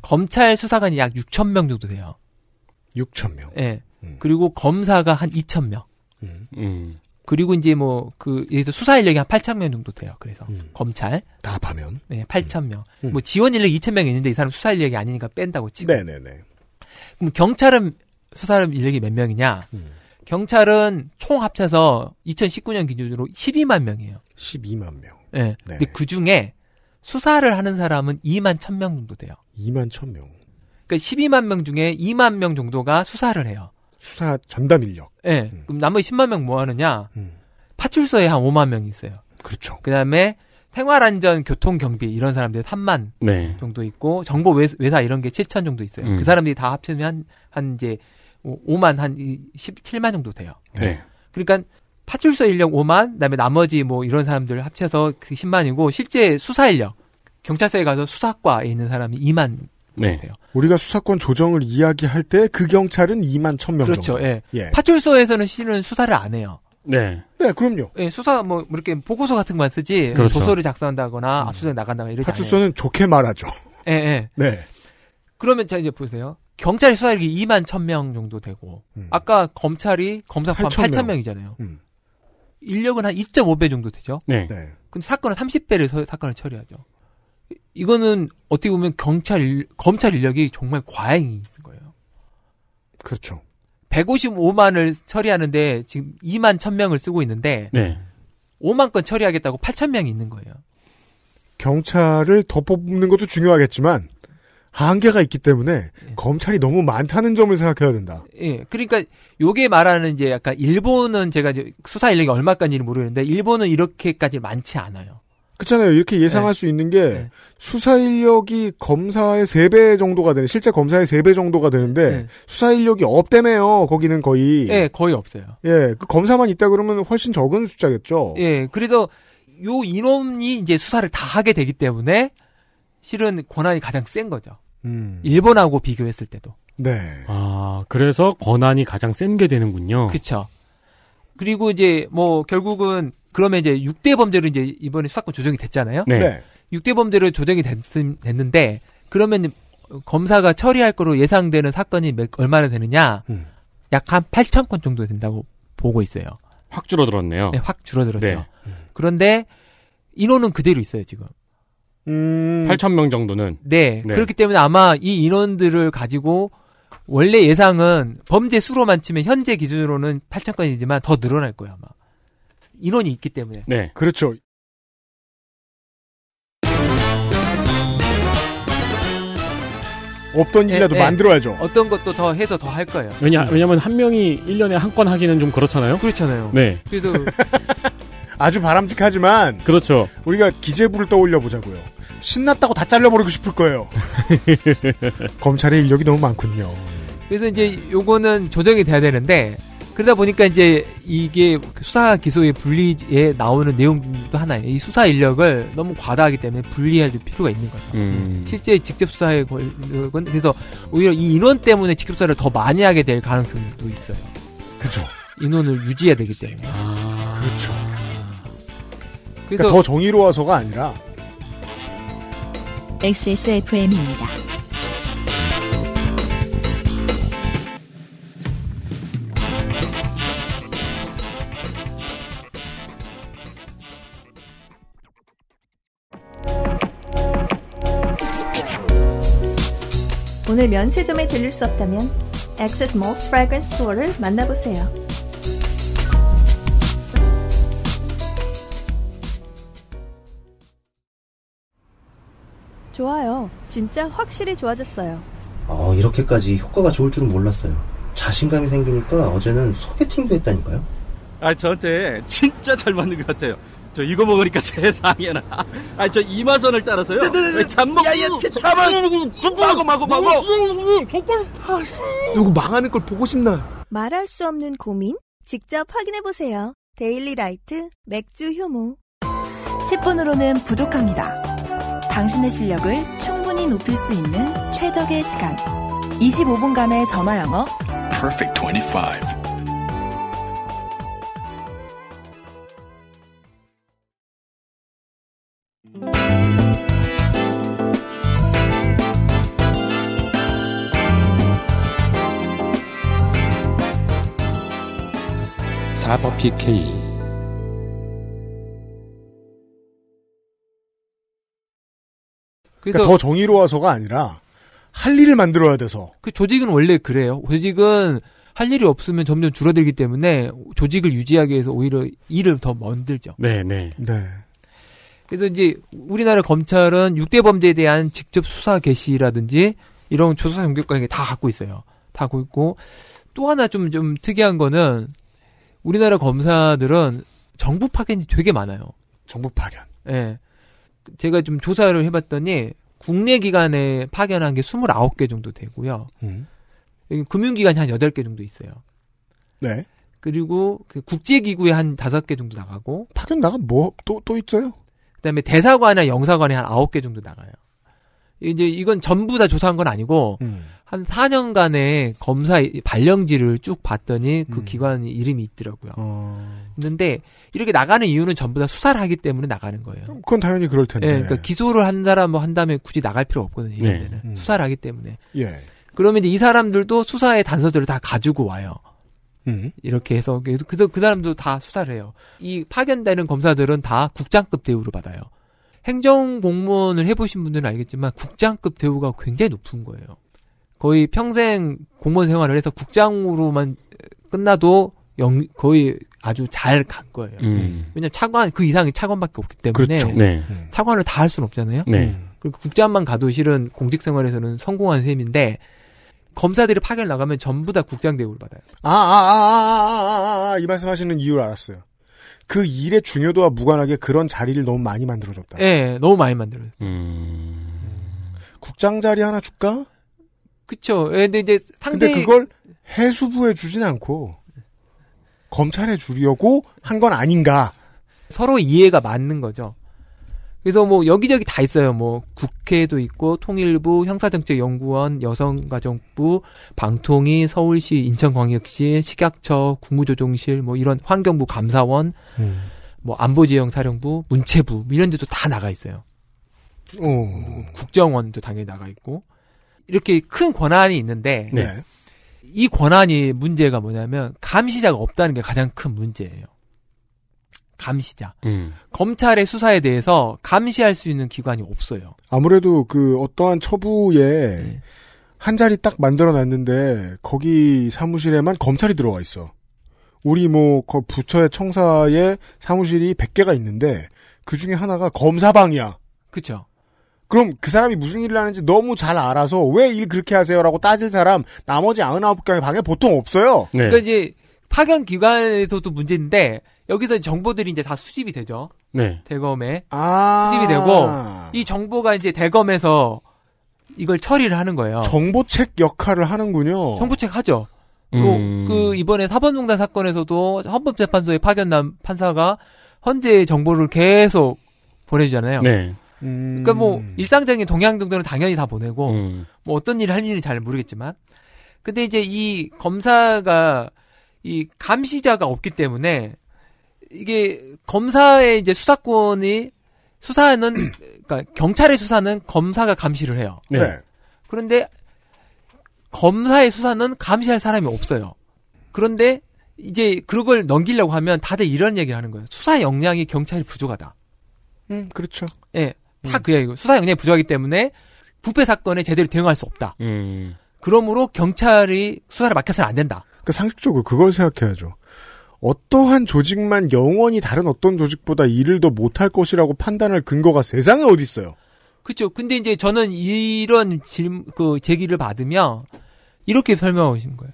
검찰 수사관이 약6 0 0 0명 정도 돼요. 6천 명. 예. 음. 그리고 검사가 한 2천 명. 음. 음. 그리고 이제 뭐그 수사 인력이 한 8천 명 정도 돼요. 그래서 음. 검찰 다 파면 네, 8천 명. 음. 뭐 지원 인력 2천 명 있는데 이 사람 수사 인력이 아니니까 뺀다고 치고. 네네네. 그럼 경찰은 수사 인력이 몇 명이냐? 경찰은 총 합쳐서 2019년 기준으로 12만 명이에요. 12만 명. 예. 네. 네. 근데 그 중에 수사를 하는 사람은 2만 1000명 정도 돼요. 2만 1 0명 그러니까 12만 명 중에 2만 명 정도가 수사를 해요. 수사 전담 인력. 예. 네. 음. 그럼 나머지 10만 명 뭐 하느냐? 음. 파출소에 한 5만 명 있어요. 그렇죠. 그다음에 생활안전, 교통, 경비 이런 사람들 3만 네. 정도 있고 정보 외사 이런 게 7천 정도 있어요. 음. 그 사람들이 다 합치면 한, 한 이제 5만 한 17만 정도 돼요. 네. 그러니까 파출소 인력 5만, 그다음에 나머지 뭐 이런 사람들 합쳐서 그 10만이고 실제 수사 인력 경찰서에 가서 수사과에 있는 사람이 2만 네. 돼요. 우리가 수사권 조정을 이야기할 때 그 경찰은 2만 1,000명 그렇죠. 정도. 예. 예. 파출소에서는 실은 수사를 안 해요. 네. 네, 그럼요. 예, 수사 뭐 이렇게 보고서 같은 거만 쓰지 그렇죠. 조서를 작성한다거나 음. 압수수색 나간다거나 이러지 파출소는 않아요. 좋게 말하죠. 예, 예. 네. 그러면 자 이제 보세요. 경찰이 수사력이 2만 1,000명 정도 되고 음. 아까 검찰이 검사 포함 8,000명이잖아요. 음. 인력은 한 2.5배 정도 되죠. 네. 네. 근데 사건은 30배를 서, 사건을 처리하죠. 이거는 어떻게 보면 경찰 검찰 인력이 정말 과잉인 거예요. 그렇죠. 155만을 처리하는데 지금 2만 1000명을 쓰고 있는데 네. 5만 건 처리하겠다고 8 0 0 0 명이 있는 거예요. 경찰을 더 뽑는 것도 중요하겠지만 한계가 있기 때문에 예. 검찰이 너무 많다는 점을 생각해야 된다. 예. 그러니까 요게 말하는 이제 약간 일본은 제가 이제 수사 인력이 얼마까지는 모르겠는데 일본은 이렇게까지 많지 않아요. 그렇잖아요. 이렇게 예상할 네. 수 있는 게 네. 수사 인력이 검사의 3배 정도가 되는 실제 검사의 3배 정도가 되는데 네. 수사 인력이 없대매요. 거기는 거의 예, 거의 없어요. 예. 그 검사만 있다 그러면 훨씬 적은 숫자겠죠. 예. 그래서 요 인원이 이제 수사를 다 하게 되기 때문에 실은 권한이 가장 센 거죠. 음. 일본하고 비교했을 때도. 네. 아, 그래서 권한이 가장 센 게 되는군요. 그렇죠. 그리고 이제 뭐 결국은 그러면 이제 6대 범죄로 이제 이번에 수사권 조정이 됐잖아요. 네. 6대 범죄로 조정이 됐, 됐 는데 그러면 검사가 처리할 거로 예상되는 사건이 몇, 얼마나 되느냐? 음. 약한 8천 건 정도 된다고 보고 있어요. 확 줄어들었네요. 네, 확 줄어들었죠. 네. 그런데 인원은 그대로 있어요, 지금. 음... 8천 명 정도는. 네, 네. 그렇기 때문에 아마 이 인원들을 가지고 원래 예상은 범죄 수로만 치면 현재 기준으로는 8천 건이지만 더 늘어날 거예요, 아마. 인원이 있기 때문에. 네. 그렇죠. 없던 네, 일이라도 네, 네. 만들어야죠. 어떤 것도 더 해서 더 할 거예요. 왜냐, 왜냐면 한 명이 1년에 한 건 하기는 좀 그렇잖아요. 그렇잖아요. 네. 그래도. 아주 바람직하지만. 그렇죠. 우리가 기재부를 떠올려 보자고요. 신났다고 다 잘라버리고 싶을 거예요. 검찰의 인력이 너무 많군요. 그래서 이제 요거는 조정이 돼야 되는데, 그러다 보니까 이제 이게 수사 기소의 분리에 나오는 내용도 하나예요. 이 수사 인력을 너무 과다하기 때문에 분리할 필요가 있는 거죠. 음. 실제 직접 수사의 권력은 그래서 오히려 이 인원 때문에 직접 수사를 더 많이 하게 될 가능성도 있어요. 그렇죠. 인원을 유지해야 되기 때문에. 아... 그렇죠. 그러니까 그래서 그러니까 더 정의로워서가 아니라 XSFM입니다. 오늘 면세점에 들릴 수 없다면 액세스몰 프래그런스 스토어를 만나보세요. 좋아요. 진짜 확실히 좋아졌어요. 어, 이렇게까지 효과가 좋을 줄은 몰랐어요. 자신감이 생기니까 어제는 소개팅도 했다니까요. 아, 저한테 진짜 잘 맞는 것 같아요. 저 이거 먹으니까 세상에나. 아, 저 이마선을 따라서요. 잠먹. 야야, 참은 마고 마고 마고. 누구 망하는 걸 보고 싶나? 말할 수 없는 고민 직접 확인해 보세요. 데일리 라이트 맥주 효모. 10분으로는 부족합니다. 당신의 실력을 충분히 높일 수 있는 최적의 시간. 25분간의 전화 영어. Perfect 25. 사법 PK 그래서더 그러니까 정의로워서가 아니라 할 일을 만들어야 돼서. 그 조직은 원래 그래요. 조직은 할 일이 없으면 점점 줄어들기 때문에 조직을 유지하기 위해서 오히려 일을 더 만들죠. 네, 네. 네. 그래서 이제 우리나라 검찰은 6대 범죄에 대한 직접 수사 개시라든지 이런 조사 전결과 이게 다 갖고 있어요. 다 갖고 있고 또 하나 좀, 좀 특이한 거는 우리나라 검사들은 정부 파견이 되게 많아요. 정부 파견. 예. 네. 제가 좀 조사를 해봤더니 국내 기관에 파견한 게 29개 정도 되고요. 음. 금융기관이 한 8개 정도 있어요. 네. 그리고 그 국제기구에 한 5개 정도 나가고. 파견 나가 뭐, 또, 또 있어요? 그 다음에 대사관이나 영사관에 한 9개 정도 나가요. 이제 이건 전부 다 조사한 건 아니고, 음. 한 4년간의 검사 발령지를 쭉 봤더니 그 음. 기관 이름이 있더라고요. 그런는데 어. 이렇게 나가는 이유는 전부 다 수사를 하기 때문에 나가는 거예요. 그건 당연히 그럴 텐데. 예, 그러니까 기소를 한 사람 뭐 한다음에 굳이 나갈 필요 없거든요. 이런 네. 데는 음. 수사를 하기 때문에. 예. 그러면 이 사람들도 수사의 단서들을 다 가지고 와요. 음. 이렇게 해서 그, 그 사람도 다 수사를 해요. 이 파견되는 검사들은 다 국장급 대우를 받아요. 행정 공무원을 해보신 분들은 알겠지만 국장급 대우가 굉장히 높은 거예요. 거의 평생 공무원 생활을 해서 국장으로만 끝나도 영, 거의 아주 잘 간 거예요. 음. 왜냐면 차관 그 이상의 차관밖에 없기 때문에 그렇죠. 네. 차관을 다 할 수는 없잖아요. 네. 그리고 국장만 가도 실은 공직 생활에서는 성공한 셈인데 검사들이 파견 나가면 전부 다 국장 대우를 받아요. 아, 아, 아, 아, 이 말씀하시는 이유를 알았어요. 그 일의 중요도와 무관하게 그런 자리를 너무 많이 만들어줬다. 예, 너무 많이 만들어줬다. 국장 자리 하나 줄까? 그쵸. 예, 근데 이제 상대 근데 그걸 해수부에 주진 않고 검찰에 주려고 한 건 아닌가. 서로 이해가 맞는 거죠. 그래서 뭐 여기저기 다 있어요. 뭐 국회도 있고 통일부, 형사정책연구원, 여성가정부, 방통위, 서울시, 인천광역시, 식약처, 국무조정실, 뭐 이런 환경부 감사원, 음. 뭐 안보지형 사령부, 문체부 뭐 이런 데도 다 나가 있어요. 오. 국정원도 당연히 나가 있고. 이렇게 큰 권한이 있는데 네. 이 권한이 문제가 뭐냐면 감시자가 없다는 게 가장 큰 문제예요. 감시자. 음. 검찰의 수사에 대해서 감시할 수 있는 기관이 없어요. 아무래도 그 어떠한 처부에 네. 한 자리 딱 만들어 놨는데 거기 사무실에만 검찰이 들어와 있어. 우리 뭐 부처의 청사에 사무실이 100개가 있는데 그 중에 하나가 검사방이야. 그렇죠. 그럼 그 사람이 무슨 일을 하는지 너무 잘 알아서 왜 일 그렇게 하세요라고 따질 사람 나머지 9 9개의 방에 보통 없어요. 네. 그러니까 이제 파견 기관에서도 문제인데 여기서 정보들이 이제 다 수집이 되죠. 네. 대검에 아~ 수집이 되고 이 정보가 이제 대검에서 이걸 처리를 하는 거예요. 정보책 역할을 하는군요. 정보책 하죠. 음. 그 이번에 사법농단 사건에서도 헌법재판소에 파견난 판사가 현재 정보를 계속 보내주잖아요. 네. 음. 그러니까 뭐 음. 일상적인 동양 정도는 당연히 다 보내고 음. 뭐 어떤 일을 할 일이 잘 모르겠지만 근데 이제 이 검사가 이 감시자가 없기 때문에 이게 검사의 이제 수사권이 수사는 그러니까 경찰의 수사는 검사가 감시를 해요. 네. 네. 그런데 검사의 수사는 감시할 사람이 없어요. 그런데 이제 그걸 넘기려고 하면 다들 이런 얘기를 하는 거예요. 수사 역량이 경찰이 부족하다. 음, 그렇죠. 예. 딱 그게 이거 수사 역량이 부족하기 때문에 부패 사건에 제대로 대응할 수 없다. 음. 그러므로 경찰이 수사를 맡겨서는 안 된다. 그러니까 상식적으로 그걸 생각해야죠. 어떠한 조직만 영원히 다른 어떤 조직보다 일을 더 못할 것이라고 판단할 근거가 세상에 어디 있어요? 그렇죠. 근데 이제 저는 이런 질, 그 제기를 받으며 이렇게 설명하시는 고 거예요.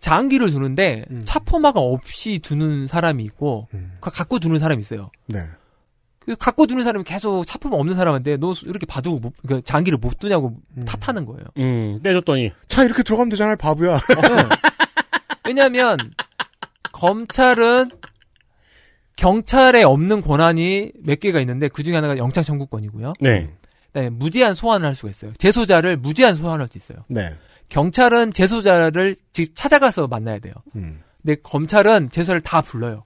장기를 두는데 음. 차포마가 없이 두는 사람이 있고 음. 갖고 두는 사람이 있어요. 네. 갖고 두는 사람이 계속 차품 없는 사람인데너 이렇게 봐도 뭐, 그 장기를 못 두냐고 음. 탓하는 거예요. 음, 빼줬더니. 차 이렇게 들어가면 되잖아요, 바보야. 어, 왜냐면, 하 검찰은 경찰에 없는 권한이 몇 개가 있는데 그 중에 하나가 영장 청구권이고요. 네. 네, 무제한 소환을 할 수가 있어요. 재소자를 무제한 소환할 수 있어요. 네. 경찰은 재소자를 즉 찾아가서 만나야 돼요. 음. 근데 검찰은 재소를 다 불러요.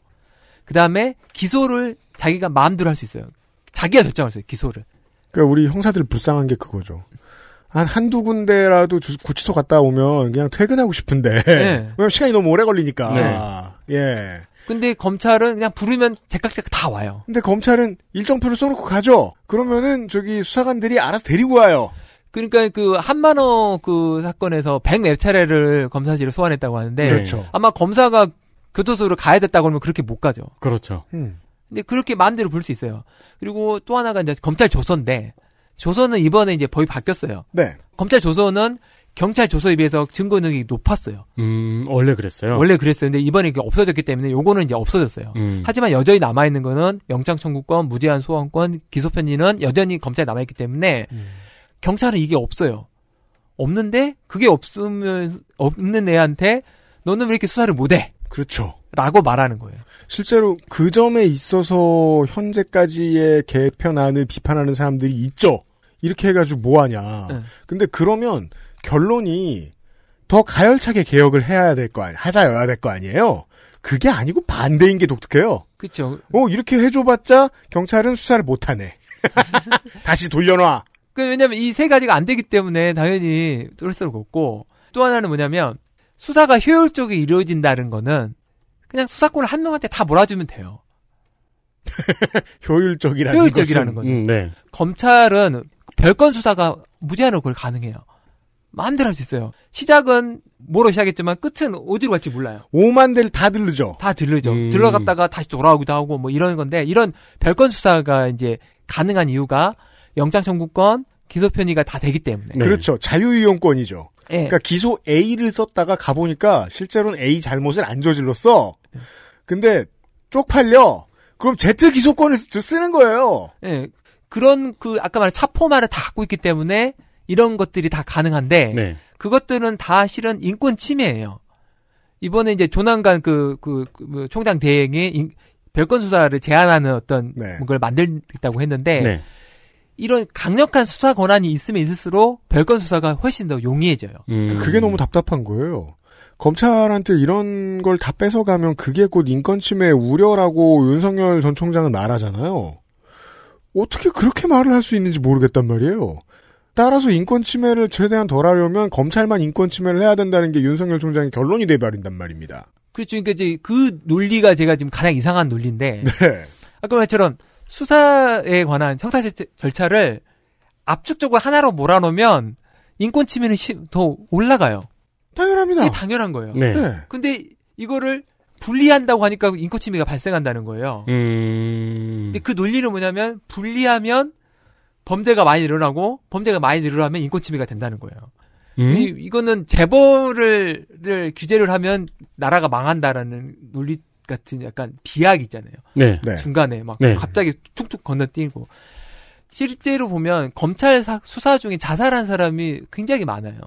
그 다음에 기소를 자기가 마음대로 할 수 있어요. 자기가 결정할 수 있어요. 기소를. 그러니까 우리 형사들 불쌍한 게 그거죠. 한 한두 군데라도 주, 구치소 갔다 오면 그냥 퇴근하고 싶은데 네. 왜냐면 시간이 너무 오래 걸리니까. 네. 예. 근데 검찰은 그냥 부르면 제깍제깍 다 와요. 근데 검찰은 일정표를 써놓고 가죠. 그러면은 저기 수사관들이 알아서 데리고 와요. 그러니까 그 한만호 그 사건에서 104차례를 검사실을 소환했다고 하는데 그렇죠. 아마 검사가 교도소를 가야 됐다고 하면 그렇게 못 가죠. 그렇죠. 음. 근데 그렇게 마음대로 부를 수 있어요. 그리고 또 하나가 이제 검찰 조서인데 조서는 이번에 이제 법이 바뀌었어요. 네. 검찰 조서는 경찰 조서에 비해서 증거 능력이 높았어요. 음, 원래 그랬어요. 원래 그랬어요. 근데 이번에 이게 없어졌기 때문에 요거는 이제 없어졌어요. 음. 하지만 여전히 남아 있는 거는 영장 청구권, 무제한 소환권, 기소 편지는 여전히 검찰에 남아 있기 때문에 음. 경찰은 이게 없어요. 없는데 그게 없으면 없는 애한테 너는 왜 이렇게 수사를 못 해? 그렇죠. 라고 말하는 거예요. 실제로 그 점에 있어서 현재까지의 개편안을 비판하는 사람들이 있죠. 이렇게 해가지고 뭐하냐. 네. 근데 그러면 결론이 더 가열차게 개혁을 해야 될 거 아니, 하자여야 될 거 아니에요? 그게 아니고 반대인 게 독특해요. 그렇죠. 어, 이렇게 해줘봤자 경찰은 수사를 못하네. 다시 돌려놔. 그, 왜냐면 이 세 가지가 안 되기 때문에 당연히 뚫을 수록 없고 또 하나는 뭐냐면 수사가 효율적으로 이루어진다는 거는 그냥 수사권을 한 명한테 다 몰아주면 돼요. 효율적이라는, 효율적이라는 것은, 음, 네. 검찰은 별건 수사가 무제한으로 그걸 가능해요. 마음대로 할수 있어요. 시작은 뭐로 시작했지만 끝은 어디로 갈지 몰라요. 오만 대를 다 들르죠. 다 들르죠. 음. 들러갔다가 다시 돌아오기도 하고 뭐 이런 건데 이런 별건 수사가 이제 가능한 이유가 영장 청구권, 기소 편의가 다 되기 때문에. 네. 그렇죠. 자유이용권이죠. 네. 그러니까 기소 A를 썼다가 가보니까 실제로는 A 잘못을 안 저질렀어. 근데 쪽팔려. 그럼 Z 기소권을 쓰는 거예요. 예. 그런 그 아까 말한 차포말을 다 갖고 있기 때문에 이런 것들이 다 가능한데 네. 그것들은 다 실은 인권 침해예요. 이번에 이제 조난간 그, 그, 그 뭐 총장 대행이 인, 별건 수사를 제한하는 어떤 네. 걸 만들겠다고 했는데 네. 이런 강력한 수사 권한이 있으면 있을수록 별건 수사가 훨씬 더 용이해져요. 음. 그게 너무 답답한 거예요. 검찰한테 이런 걸 다 뺏어가면 그게 곧 인권침해 우려라고 윤석열 전 총장은 말하잖아요. 어떻게 그렇게 말을 할 수 있는지 모르겠단 말이에요. 따라서 인권침해를 최대한 덜하려면 검찰만 인권침해를 해야 된다는 게 윤석열 총장의 결론이 돼버린단 말입니다. 그렇죠. 그러니까 이제 그 논리가 제가 지금 가장 이상한 논리인데. 네. 아까 말처럼 수사에 관한 형사 절차를 압축적으로 하나로 몰아놓으면 인권 침해는 더 올라가요. 당연합니다. 이게 당연한 거예요. 네. 네. 근데 이거를 분리한다고 하니까 인권 침해가 발생한다는 거예요. 음... 근데 그 논리는 뭐냐면 분리하면 범죄가 많이 늘어나고 범죄가 많이 늘어나면 인권 침해가 된다는 거예요. 음? 이, 이거는 재벌을 규제를 하면 나라가 망한다라는 논리 같은 약간 비약 있잖아요. 네. 네. 중간에 막 네. 갑자기 툭툭 건너뛰고 실제로 보면 검찰 수사 중에 자살한 사람이 굉장히 많아요.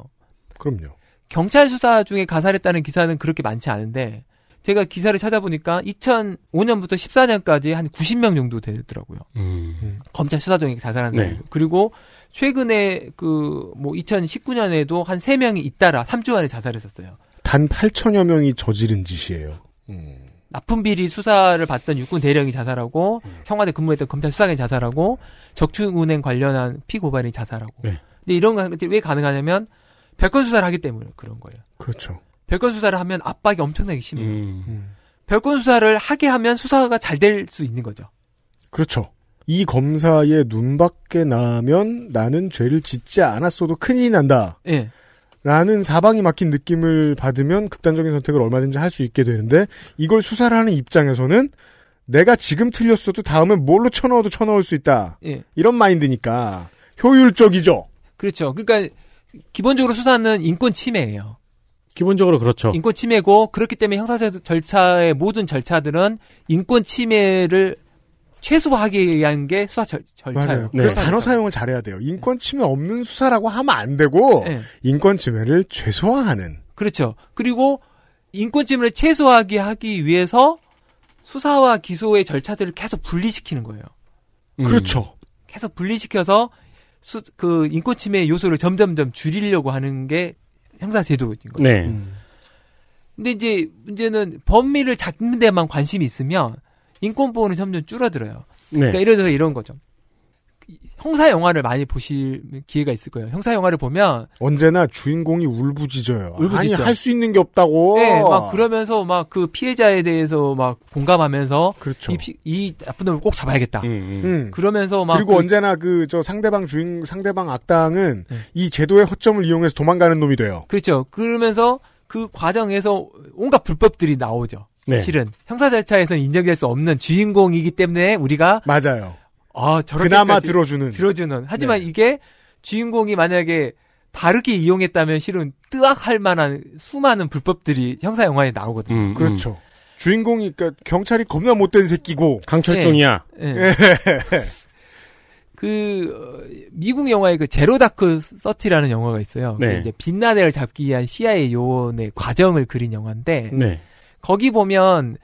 그럼요. 경찰 수사 중에 가살했다는 기사는 그렇게 많지 않은데 제가 기사를 찾아보니까 2005년부터 14년까지 한 90명 정도 되더라고요. 음. 음. 검찰 수사 중에 자살한 사람. 네. 그리고 최근에 그 뭐 2019년에도 한 3명이 잇따라 3주 안에 자살했었어요. 단 8천여 명이 저지른 짓이에요. 음. 납품 비리 수사를 받던 육군 대령이 자살하고 음. 청와대 근무했던 검찰 수사관이 자살하고 적축은행 관련한 피고발이 자살하고. 네. 근데 이런 것들이 왜 가능하냐면 별건 수사를 하기 때문에 그런 거예요. 그렇죠. 별건 수사를 하면 압박이 엄청나게 심해요. 음. 음. 별건 수사를 하게 하면 수사가 잘 될 수 있는 거죠. 그렇죠. 이 검사의 눈 밖에 나면 나는 죄를 짓지 않았어도 큰일이 난다. 예. 네. 라는 사방이 막힌 느낌을 받으면 극단적인 선택을 얼마든지 할 수 있게 되는데 이걸 수사를 하는 입장에서는 내가 지금 틀렸어도 다음엔 뭘로 쳐넣어도 쳐넣을 수 있다. 예. 이런 마인드니까 효율적이죠. 그렇죠. 그러니까 기본적으로 수사는 인권 침해예요. 기본적으로 그렇죠. 인권 침해고 그렇기 때문에 형사 절차의 모든 절차들은 인권 침해를 최소화하기 위한 게 수사 절, 절차예요. 맞아요. 네. 그래서 단어 사용을 잘해야 돼요. 네. 인권 침해 없는 수사라고 하면 안 되고 네. 인권 침해를 최소화하는. 그렇죠. 그리고 인권 침해를 최소화하기 하기 위해서 수사와 기소의 절차들을 계속 분리시키는 거예요. 음. 그렇죠. 계속 분리시켜서 수, 그 인권 침해 요소를 점점점 줄이려고 하는 게 형사 제도인 거죠. 네. 음. 근데 이제 문제는 범위를 잡는 데만 관심이 있으면 인권 보호는 점점 줄어들어요. 네. 그러니까 예를 들어서 이런 거죠. 형사 영화를 많이 보실 기회가 있을 거예요. 형사 영화를 보면 언제나 주인공이 울부짖어요. 울부짖죠. 아니 할 수 있는 게 없다고. 네, 막 그러면서 막 그 피해자에 대해서 막 공감하면서 그렇죠. 이, 이 나쁜 놈을 꼭 잡아야겠다. 음, 음. 음. 그러면서 막 그리고 그, 언제나 그 저 상대방 주인 상대방 악당은 네. 이 제도의 허점을 이용해서 도망가는 놈이 돼요. 그렇죠. 그러면서 그 과정에서 온갖 불법들이 나오죠. 네. 실은 형사 절차에서는 인정될 수 없는 주인공이기 때문에 우리가 맞아요. 아, 저렇게 그나마 들어주는 들어주는. 하지만 네. 이게 주인공이 만약에 다르게 이용했다면 실은 뜨악할 만한 수많은 불법들이 형사 영화에 나오거든요. 음, 음. 그렇죠. 음. 주인공이 그러니까 경찰이 겁나 못된 새끼고 강철정이야. 네. 네. 네. 그 미국 영화의 그 제로 다크 서티라는 영화가 있어요. 네. 이제 빛나대를 잡기 위한 CIA 요원의 과정을 그린 영화인데 네. 거기 보면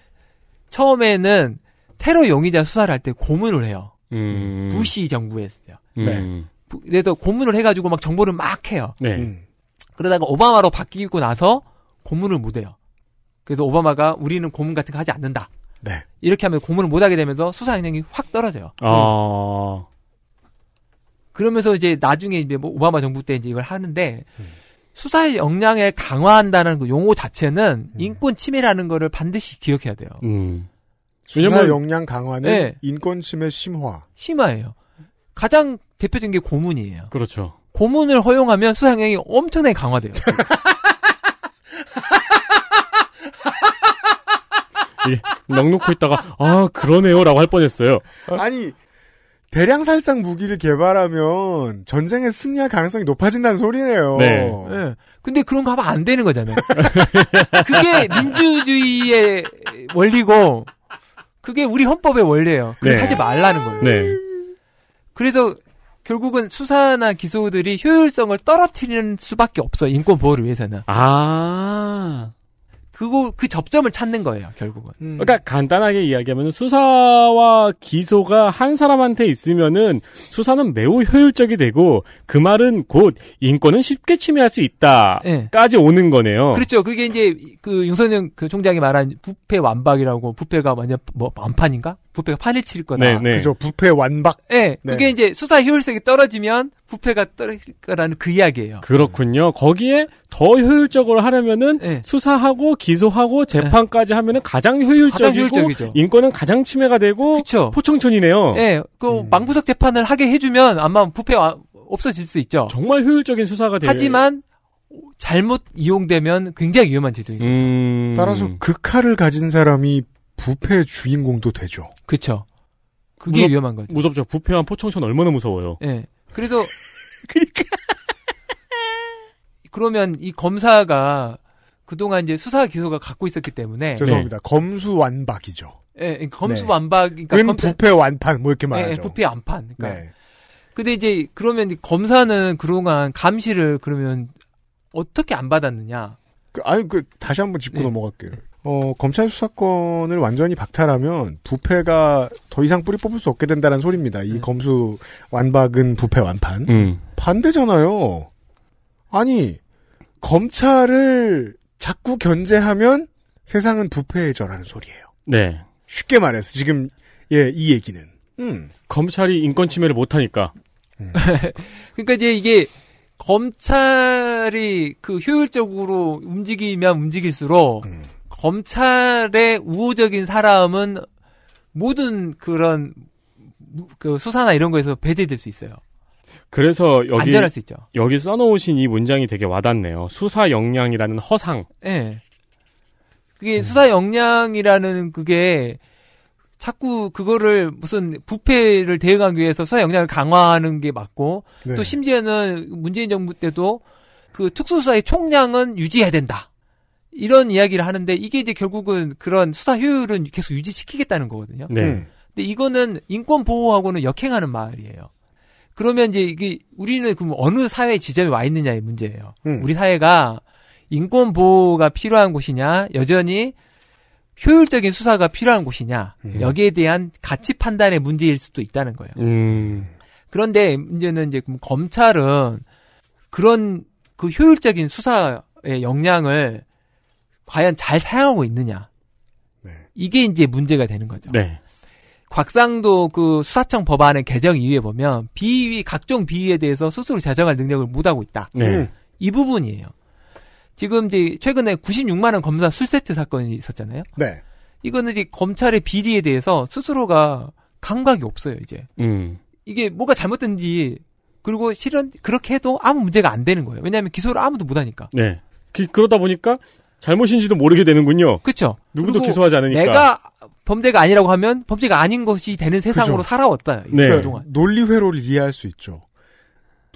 처음에는 테러 용의자 수사를 할 때 고문을 해요. 음. 부시 정부였어요. 음. 네. 부, 그래서 고문을 해가지고 막 정보를 막 해요. 네. 음. 그러다가 오바마로 바뀌고 나서 고문을 못 해요. 그래서 오바마가 우리는 고문 같은 거 하지 않는다. 네. 이렇게 하면 고문을 못 하게 되면서 수사 능력이 확 떨어져요. 아. 그러면서 이제 나중에 이제 뭐 오바마 정부 때 이제 이걸 하는데 음. 수사의 역량을 강화한다는 그 용어 자체는 음. 인권 침해라는 거를 반드시 기억해야 돼요. 음. 수사 역량 강화는 네. 인권 침해 심화. 심화예요. 가장 대표적인 게 고문이에요. 그렇죠. 고문을 허용하면 수사 역량이 엄청나게 강화돼요. 넉넉히 있다가 아 그러네요라고 할 뻔했어요. 아니 대량 살상 무기를 개발하면 전쟁에 승리할 가능성이 높아진다는 소리네요. 네. 네. 근데 그런 거 하면 안 되는 거잖아요. 그게 민주주의의 원리고 그게 우리 헌법의 원리예요. 네. 하지 말라는 거예요. 네. 그래서 결국은 수사나 기소들이 효율성을 떨어뜨리는 수밖에 없어 인권 보호를 위해서는. 아. 그거 그 접점을 찾는 거예요 결국은. 음. 그러니까 간단하게 이야기하면 수사와 기소가 한 사람한테 있으면은 수사는 매우 효율적이 되고 그 말은 곧 인권은 쉽게 침해할 수 있다까지 네. 오는 거네요. 그렇죠. 그게 이제 그 윤선영 그 총장이 말한 부패 완박이라고 부패가 만약 뭐 완판인가 부패가 판을 칠 거다. 네, 네. 그죠. 부패 완박. 네, 네. 그게 이제 수사 효율성이 떨어지면 부패가 떨어질 거라는 그 이야기예요. 그렇군요. 거기에 더 효율적으로 하려면은 네. 수사하고 기소하고 재판까지 하면은 가장 효율적이고 가장 인권은 가장 침해가 되고 그쵸. 포청천이네요. 네, 그 음. 망부석 재판을 하게 해주면 아마 부패 와, 없어질 수 있죠. 정말 효율적인 수사가 돼요. 하지만 잘못 이용되면 굉장히 위험한 제도입니다. 음... 따라서 극화를 가진 사람이 부패 주인공도 되죠. 그렇죠. 그게 무섭, 위험한 거죠. 무섭죠. 부패한 포청천 얼마나 무서워요. 예. 네. 그래서 그러니까 그러면 이 검사가 그동안 이제 수사 기소가 갖고 있었기 때문에 네. 죄송합니다. 예, 예, 그러니까 네. 검수 완박이죠. 예, 네, 검수 완박 그러니까 부패 완판 뭐 이렇게 예, 말하죠. 부패 완판. 그러니까. 네. 근데 이제 그러면 검사는 그동안 감시를 그러면 어떻게 안 받았느냐? 그, 아니 그 다시 한번 짚고 네. 넘어갈게요. 어, 검찰 수사권을 완전히 박탈하면 부패가 더 이상 뿌리 뽑을 수 없게 된다는 소리입니다. 이 음. 검수 완박은 부패 완판. 음. 반대잖아요. 아니, 검찰을 자꾸 견제하면 세상은 부패해져라는 소리예요. 네. 쉽게 말해서 지금 예, 이 얘기는. 음. 검찰이 인권 침해를 못 하니까. 음. 그러니까 이제 이게 검찰이 그 효율적으로 움직이면 움직일수록 음. 검찰의 우호적인 사람은 모든 그런 그 수사나 이런 거에서 배제될 수 있어요. 그래서 여기 안전할 수 있죠. 여기 써놓으신 이 문장이 되게 와닿네요. 수사 역량이라는 허상. 예. 네. 그게 음. 수사 역량이라는 그게 자꾸 그거를 무슨 부패를 대응하기 위해서 수사 역량을 강화하는 게 맞고 네. 또 심지어는 문재인 정부 때도 그 특수수사의 총량은 유지해야 된다. 이런 이야기를 하는데 이게 이제 결국은 그런 수사 효율은 계속 유지시키겠다는 거거든요. 네. 음. 근데 이거는 인권 보호하고는 역행하는 말이에요. 그러면 이제 이게 우리는 그럼 어느 사회 지점에 와 있느냐의 문제예요. 음. 우리 사회가 인권 보호가 필요한 곳이냐, 여전히 효율적인 수사가 필요한 곳이냐, 음. 여기에 대한 가치 판단의 문제일 수도 있다는 거예요. 음. 그런데 문제는 이제 검찰은 그런 그 효율적인 수사의 역량을 과연 잘 사용하고 있느냐. 네. 이게 이제 문제가 되는 거죠. 네. 곽상도 그 수사청 법안의 개정 이후에 보면 비위 각종 비위에 대해서 스스로 자정할 능력을 못 하고 있다. 네. 음. 이 부분이에요. 지금 이제 최근에 96만 원 검사 술세트 사건이 있었잖아요. 네. 이거는 이제 검찰의 비리에 대해서 스스로가 감각이 없어요 이제. 음. 이게 뭐가 잘못된지 그리고 실은 그렇게 해도 아무 문제가 안 되는 거예요. 왜냐하면 기소를 아무도 못 하니까. 네. 그, 러다 보니까 잘못인지도 모르게 되는군요. 그렇죠. 누구도 기소하지 않으니까. 내가 범죄가 아니라고 하면 범죄가 아닌 것이 되는 세상으로 그죠. 살아왔다. 네. 그동안 논리 회로를 이해할 수 있죠.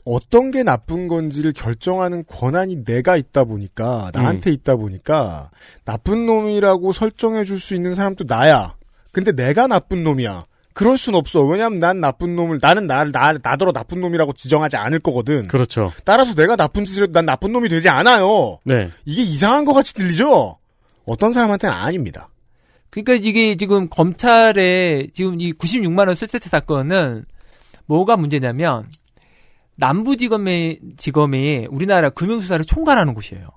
어떤 게 나쁜 건지를 결정하는 권한이 내가 있다 보니까 나한테 음. 있다 보니까 나쁜 놈이라고 설정해 줄 수 있는 사람도 나야. 근데 내가 나쁜 놈이야. 그럴 순 없어. 왜냐하면 난 나쁜 놈을 나는 나를 나, 나더러 나쁜 놈이라고 지정하지 않을 거거든. 그렇죠. 따라서 내가 나쁜 짓을 해도 난 나쁜 놈이 되지 않아요. 네. 이게 이상한 것 같이 들리죠. 어떤 사람한테는 아닙니다. 그러니까 이게 지금 검찰에 지금 이 96만 원쓸세트 사건은 뭐가 문제냐면 남부지검의 지검이 우리나라 금융수사를 총괄하는 곳이에요.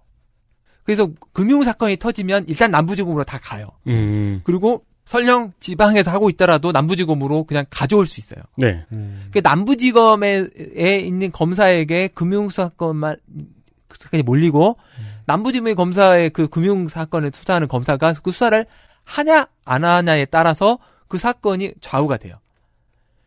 그래서 금융 사건이 터지면 일단 남부지검으로 다 가요. 음. 그리고 설령 지방에서 하고 있더라도 남부지검으로 그냥 가져올 수 있어요. 네. 음. 그 남부지검에 있는 검사에게 금융수사권만 그까지 몰리고 음. 남부지검의 검사의 그 금융사건을 수사하는 검사가 그 수사를 하냐 안 하냐에 따라서 그 사건이 좌우가 돼요.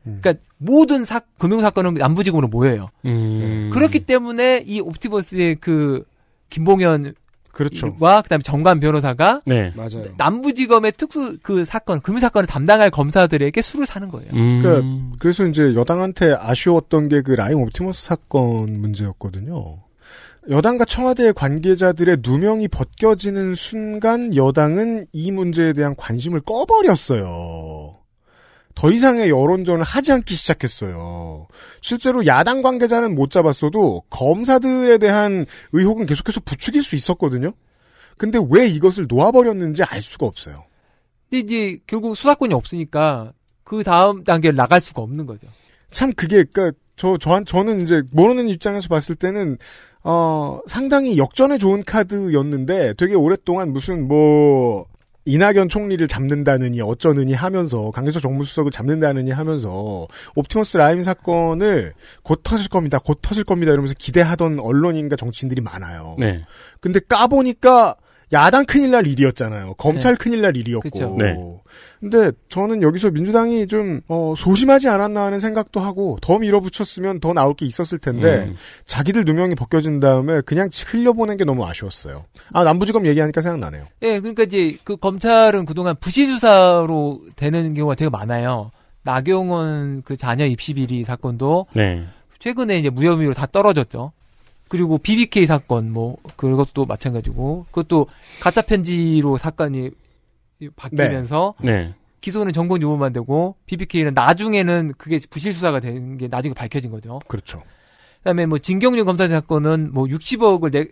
음. 그러니까 모든 사, 금융사건은 남부지검으로 모여요. 음. 그렇기 때문에 이 옵티버스의 그 김봉현 그렇죠. 와 그다음에 정관 변호사가 네. 맞아요. 남부지검의 특수 그 사건 금융 사건을 담당할 검사들에게 술을 사는 거예요. 음. 그러니까 그래서 이제 여당한테 아쉬웠던 게 그 라임 옵티머스 사건 문제였거든요. 여당과 청와대의 관계자들의 누명이 벗겨지는 순간 여당은 이 문제에 대한 관심을 꺼버렸어요. 더 이상의 여론전을 하지 않기 시작했어요. 실제로 야당 관계자는 못 잡았어도 검사들에 대한 의혹은 계속해서 부추길 수 있었거든요. 근데 왜 이것을 놓아버렸는지 알 수가 없어요. 근데 이제 결국 수사권이 없으니까 그 다음 단계를 나갈 수가 없는 거죠. 참 그게 그러니까 저 저한 저는 이제 모르는 입장에서 봤을 때는 어 상당히 역전에 좋은 카드였는데 되게 오랫동안 무슨 뭐 이낙연 총리를 잡는다느니 어쩌느니 하면서 강기석 정무수석을 잡는다느니 하면서 옵티머스 라임 사건을 곧 터질 겁니다. 곧 터질 겁니다. 이러면서 기대하던 언론인과 정치인들이 많아요. 네. 근데 까보니까 야당 큰일 날 일이었잖아요. 검찰 네. 큰일 날 일이었고. 그렇 네. 근데 저는 여기서 민주당이 좀 어, 소심하지 않았나 하는 생각도 하고 더 밀어붙였으면 더 나올 게 있었을 텐데 음. 자기들 누명이 벗겨진 다음에 그냥 흘려보낸 게 너무 아쉬웠어요. 아 남부지검 얘기하니까 생각나네요. 예, 네, 그러니까 이제 그 검찰은 그동안 부실 수사로 되는 경우가 되게 많아요. 나경원 그 자녀 입시 비리 사건도 네. 최근에 이제 무혐의로 다 떨어졌죠. 그리고 BBK 사건 뭐 그것도 마찬가지고 그것도 가짜 편지로 사건이 바뀌면서 네. 기소는 정권 유무만 되고 BBK는 나중에는 그게 부실 수사가 되는 게 나중에 밝혀진 거죠. 그렇죠. 그다음에 뭐 진경준 검사장 사건은 뭐 60억을 내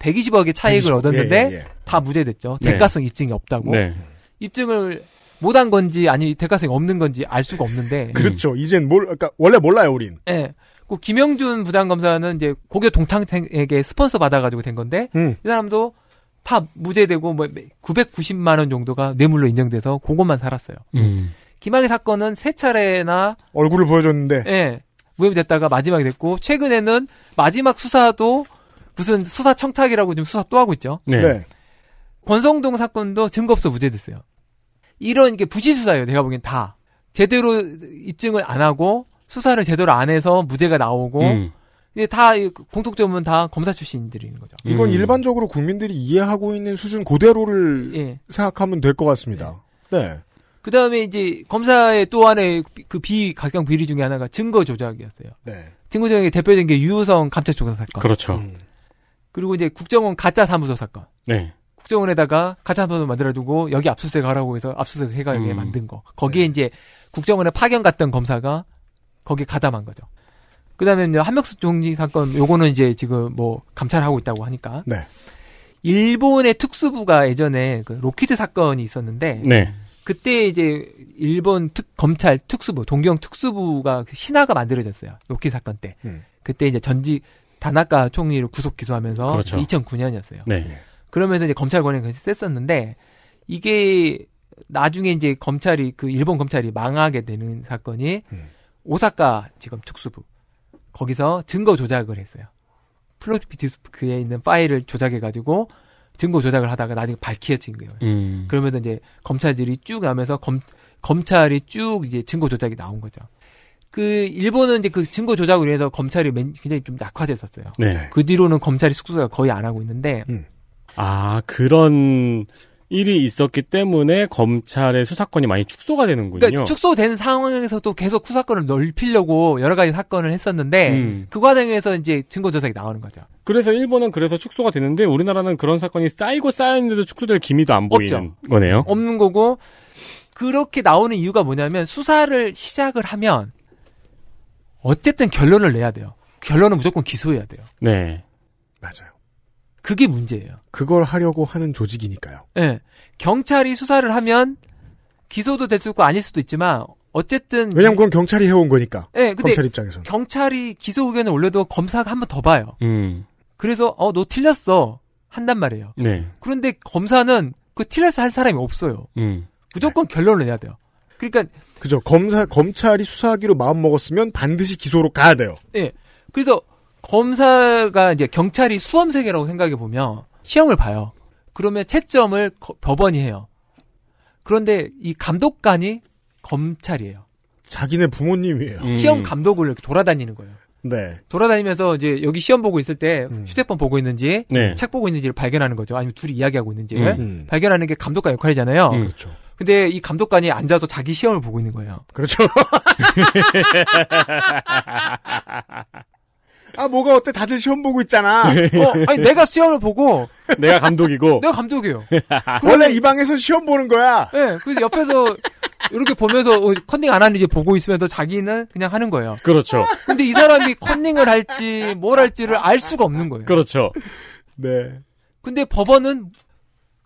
120억의 차익을 1 2 0 얻었는데 예, 예, 예, 다 무죄됐죠. 네. 대가성 입증이 없다고. 네. 입증을 못 한 건지 아니 대가성이 없는 건지 알 수가 없는데. 그렇죠. 음. 이젠 뭘 그러니까 원래 몰라요, 우린. 예. 네. 그 김영준 부장검사는 이제 고교 동창에게 스폰서 받아가지고 된 건데 음. 이 사람도 다 무죄되고 뭐 990만 원 정도가 뇌물로 인정돼서 그것만 살았어요. 음. 김학의 사건은 세 차례나 얼굴을 보여줬는데 예, 무혐의 됐다가 마지막이 됐고 최근에는 마지막 수사도 무슨 수사 청탁이라고 지금 수사 또 하고 있죠. 네. 네. 권성동 사건도 증거 없어 무죄됐어요. 이런 게 부실 수사예요. 제가 보기엔 다 제대로 입증을 안 하고 수사를 제대로 안 해서 무죄가 나오고 음. 이제다 공통점은 다 검사 출신들인 거죠. 이건 음. 일반적으로 국민들이 이해하고 있는 수준 그대로를 예. 생각하면 될 것 같습니다. 예. 네. 네. 그 다음에 이제 검사의 또 하나의 그 비각경 비리 중에 하나가 증거 조작이었어요. 네. 증거 조작의 대표적인 게 유우성 감찰 조사 사건. 그렇죠. 음. 그리고 이제 국정원 가짜 사무소 사건. 네. 국정원에다가 가짜 사무소 만들어두고 여기 압수수색 하라고 해서 압수수색 해가 여기 음. 만든 거. 네. 거기에 네. 이제 국정원에 파견 갔던 검사가 거기에 가담한 거죠. 그 다음에 한명숙 총리 사건, 요거는 이제 지금 뭐 감찰하고 있다고 하니까. 네. 일본의 특수부가 예전에 그 로키드 사건이 있었는데. 네. 그때 이제 일본 특, 검찰 특수부, 동경 특수부가 그 신화가 만들어졌어요. 로키드 사건 때. 음. 그때 이제 전직 다나카 총리를 구속 기소하면서. 그렇죠. 2009년이었어요. 네. 그러면서 이제 검찰 권위가 셌었는데 이게 나중에 이제 검찰이 그 일본 검찰이 망하게 되는 사건이 음. 오사카 지금 특수부 거기서 증거 조작을 했어요. 플로피 디스크에 있는 파일을 조작해가지고 증거 조작을 하다가 나중에 밝혀진 거예요. 음. 그러면 이제 검찰들이 쭉 가면서 검 검찰이 쭉 이제 증거 조작이 나온 거죠. 그 일본은 이제 그 증거 조작을위해서 검찰이 굉장히 좀 낙화됐었어요. 네. 그 뒤로는 검찰이 숙소가 거의 안 하고 있는데. 음. 아 그런 일이 있었기 때문에 검찰의 수사권이 많이 축소가 되는군요. 그러니까 축소된 상황에서도 계속 수사권을 넓히려고 여러 가지 사건을 했었는데 음. 그 과정에서 이제 증거 조작이 나오는 거죠. 그래서 일본은 그래서 축소가 되는데 우리나라는 그런 사건이 쌓이고 쌓였는데도 축소될 기미도 안 보이는 없죠. 거네요. 없는 거고 그렇게 나오는 이유가 뭐냐면 수사를 시작을 하면 어쨌든 결론을 내야 돼요. 결론은 무조건 기소해야 돼요. 네. 맞아요. 그게 문제예요. 그걸 하려고 하는 조직이니까요. 예. 네. 경찰이 수사를 하면 기소도 될 수도 있고 아닐 수도 있지만 어쨌든 왜냐면 그건 경찰이 해온 거니까. 네, 검찰 입장에서 경찰이 기소 의견을 올려도 검사가 한 번 더 봐요. 음. 그래서 어너 틀렸어 한단 말이에요. 네. 그런데 검사는 그 틀렸어 할 사람이 없어요. 음. 무조건 네. 결론을 내야 돼요. 그러니까 그죠 검사 검찰이 수사하기로 마음 먹었으면 반드시 기소로 가야 돼요. 예. 네. 그래서 검사가 이제 경찰이 수험 생이라고 생각해 보면 시험을 봐요. 그러면 채점을 거, 법원이 해요. 그런데 이 감독관이 검찰이에요. 자기네 부모님이에요. 음. 시험 감독을 이렇게 돌아다니는 거예요. 네. 돌아다니면서 이제 여기 시험 보고 있을 때 음. 휴대폰 보고 있는지 네. 책 보고 있는지를 발견하는 거죠. 아니면 둘이 이야기하고 있는지 음. 음. 발견하는 게 감독관 역할이잖아요. 음. 그렇죠. 근데 이 감독관이 앉아서 자기 시험을 보고 있는 거예요. 그렇죠. 아 뭐가 어때 다들 시험 보고 있잖아. 네. 어, 아니 내가 시험을 보고 내가 감독이고 내가 감독이에요. 원래 이 방에서 시험 보는 거야. 네, 그래서 옆에서 이렇게 보면서 어, 컨닝 안 하는지 보고 있으면서 자기는 그냥 하는 거예요. 그렇죠. 근데 이 사람이 컨닝을 할지 뭘 할지를 알 수가 없는 거예요. 그렇죠. 네. 근데 법원은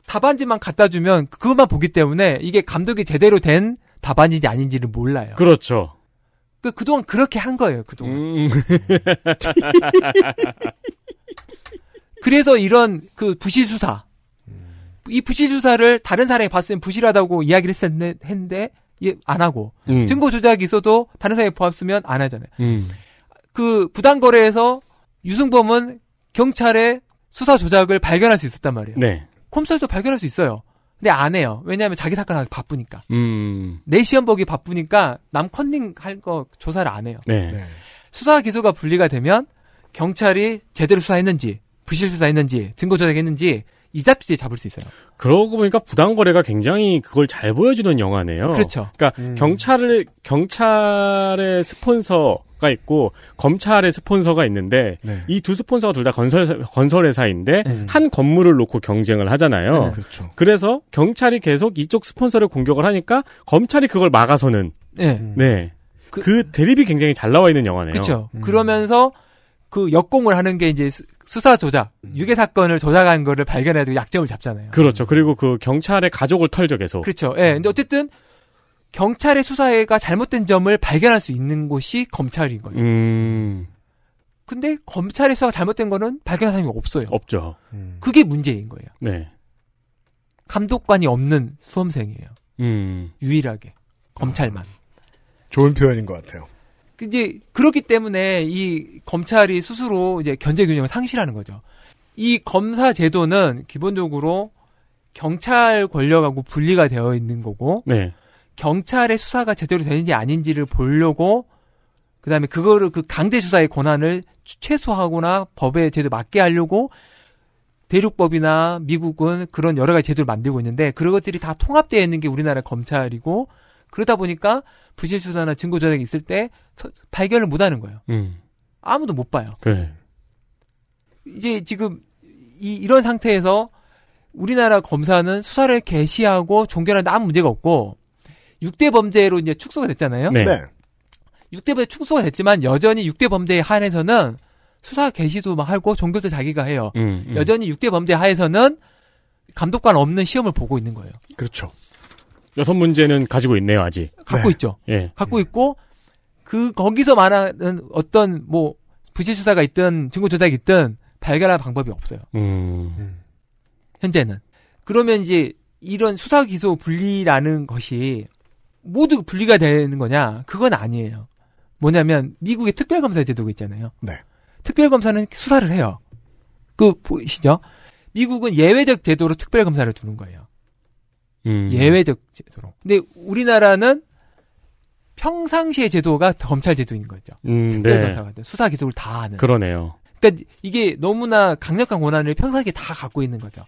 답안지만 갖다 주면 그것만 보기 때문에 이게 감독이 제대로 된 답안인지 아닌지를 몰라요. 그렇죠. 그, 그동안 그렇게 한 거예요, 그동안. 음. 그래서 이런 그 부실수사. 이 부실수사를 다른 사람이 봤으면 부실하다고 이야기를 했는데, 예, 안 하고. 음. 증거 조작이 있어도 다른 사람이 봤으면 안 하잖아요. 음. 그 부당거래에서 유승범은 경찰의 수사 조작을 발견할 수 있었단 말이에요. 네. 콤살도 발견할 수 있어요. 근데 안 해요. 왜냐하면 자기 사건 하기 바쁘니까. 음. 내 시험 보기 바쁘니까 남 컨닝 할 거 조사를 안 해요. 네. 네. 수사 기소가 분리가 되면 경찰이 제대로 수사했는지 부실 수사했는지 증거 조작했는지 이잡지 잡을 수 있어요. 그러고 보니까 부당거래가 굉장히 그걸 잘 보여주는 영화네요. 그렇죠. 그러니까 음. 경찰을 경찰의 스폰서 스폰가 있고 검찰의 스폰서가 있는데 네. 이두 스폰서가 둘 다 건설 건설회사인데 음. 한 건물을 놓고 경쟁을 하잖아요. 네, 그렇죠. 그래서 경찰이 계속 이쪽 스폰서를 공격을 하니까 검찰이 그걸 막아서는 네. 네. 그, 그 대립이 굉장히 잘 나와 있는 영화네요. 그렇죠. 음. 그러면서 그 역공을 하는 게 이제 수사 조작, 음. 유괴 사건을 조작한 거를 발견해도 약점을 잡잖아요. 그렇죠. 그리고 그 경찰의 가족을 털죠 계속. 그렇죠. 예. 네. 근데 음. 어쨌든 경찰의 수사가 잘못된 점을 발견할 수 있는 곳이 검찰인 거예요. 음. 근데 검찰의 수사가 잘못된 거는 발견한 사람이 없어요. 없죠. 음. 그게 문제인 거예요. 네. 감독관이 없는 수험생이에요. 음. 유일하게 검찰만. 좋은 표현인 것 같아요. 이제 그렇기 때문에 이 검찰이 스스로 이제 견제 균형을 상실하는 거죠. 이 검사 제도는 기본적으로 경찰 권력하고 분리가 되어 있는 거고 네. 경찰의 수사가 제대로 되는지 아닌지를 보려고 그다음에 그거를 그 강제 수사의 권한을 최소화하거나 법에 제대로 맞게 하려고 대륙법이나 미국은 그런 여러 가지 제도를 만들고 있는데 그런 것들이 다 통합되어 있는 게 우리나라 검찰이고 그러다 보니까 부실 수사나 증거 조작이 있을 때 발견을 못 하는 거예요. 음. 아무도 못 봐요. 그래. 네. 이제 지금 이 이런 상태에서 우리나라 검사는 수사를 개시하고 종결하는데 아무 문제가 없고 6대 범죄로 이제 축소가 됐잖아요. 네. 네. 6대 범죄 축소가 됐지만 여전히 6대 범죄에 한해서는 수사 개시도 막 하고 종교도 자기가 해요. 음, 음. 여전히 6대 범죄 하에서는 감독관 없는 시험을 보고 있는 거예요. 그렇죠. 여섯 문제는 가지고 있네요, 아직. 갖고 네. 있죠. 예. 갖고 있고 그 거기서 말하는 어떤 뭐 부실 수사가 있든 증거 조작이 있든 발견할 방법이 없어요. 음. 음. 현재는. 그러면 이제 이런 수사 기소 분리라는 것이 모두 분리가 되는 거냐? 그건 아니에요. 뭐냐면 미국의 특별검사 제도가 있잖아요. 네. 특별검사는 수사를 해요. 그보시죠 미국은 예외적 제도로 특별검사를 두는 거예요. 음. 예외적 제도로. 근데 우리나라는 평상시의 제도가 검찰 제도인 거죠. 음, 네. 특별검사가 네. 수사 기록을다 하는. 그러네요. 그러니까 이게 너무나 강력한 권한을 평상시에 다 갖고 있는 거죠.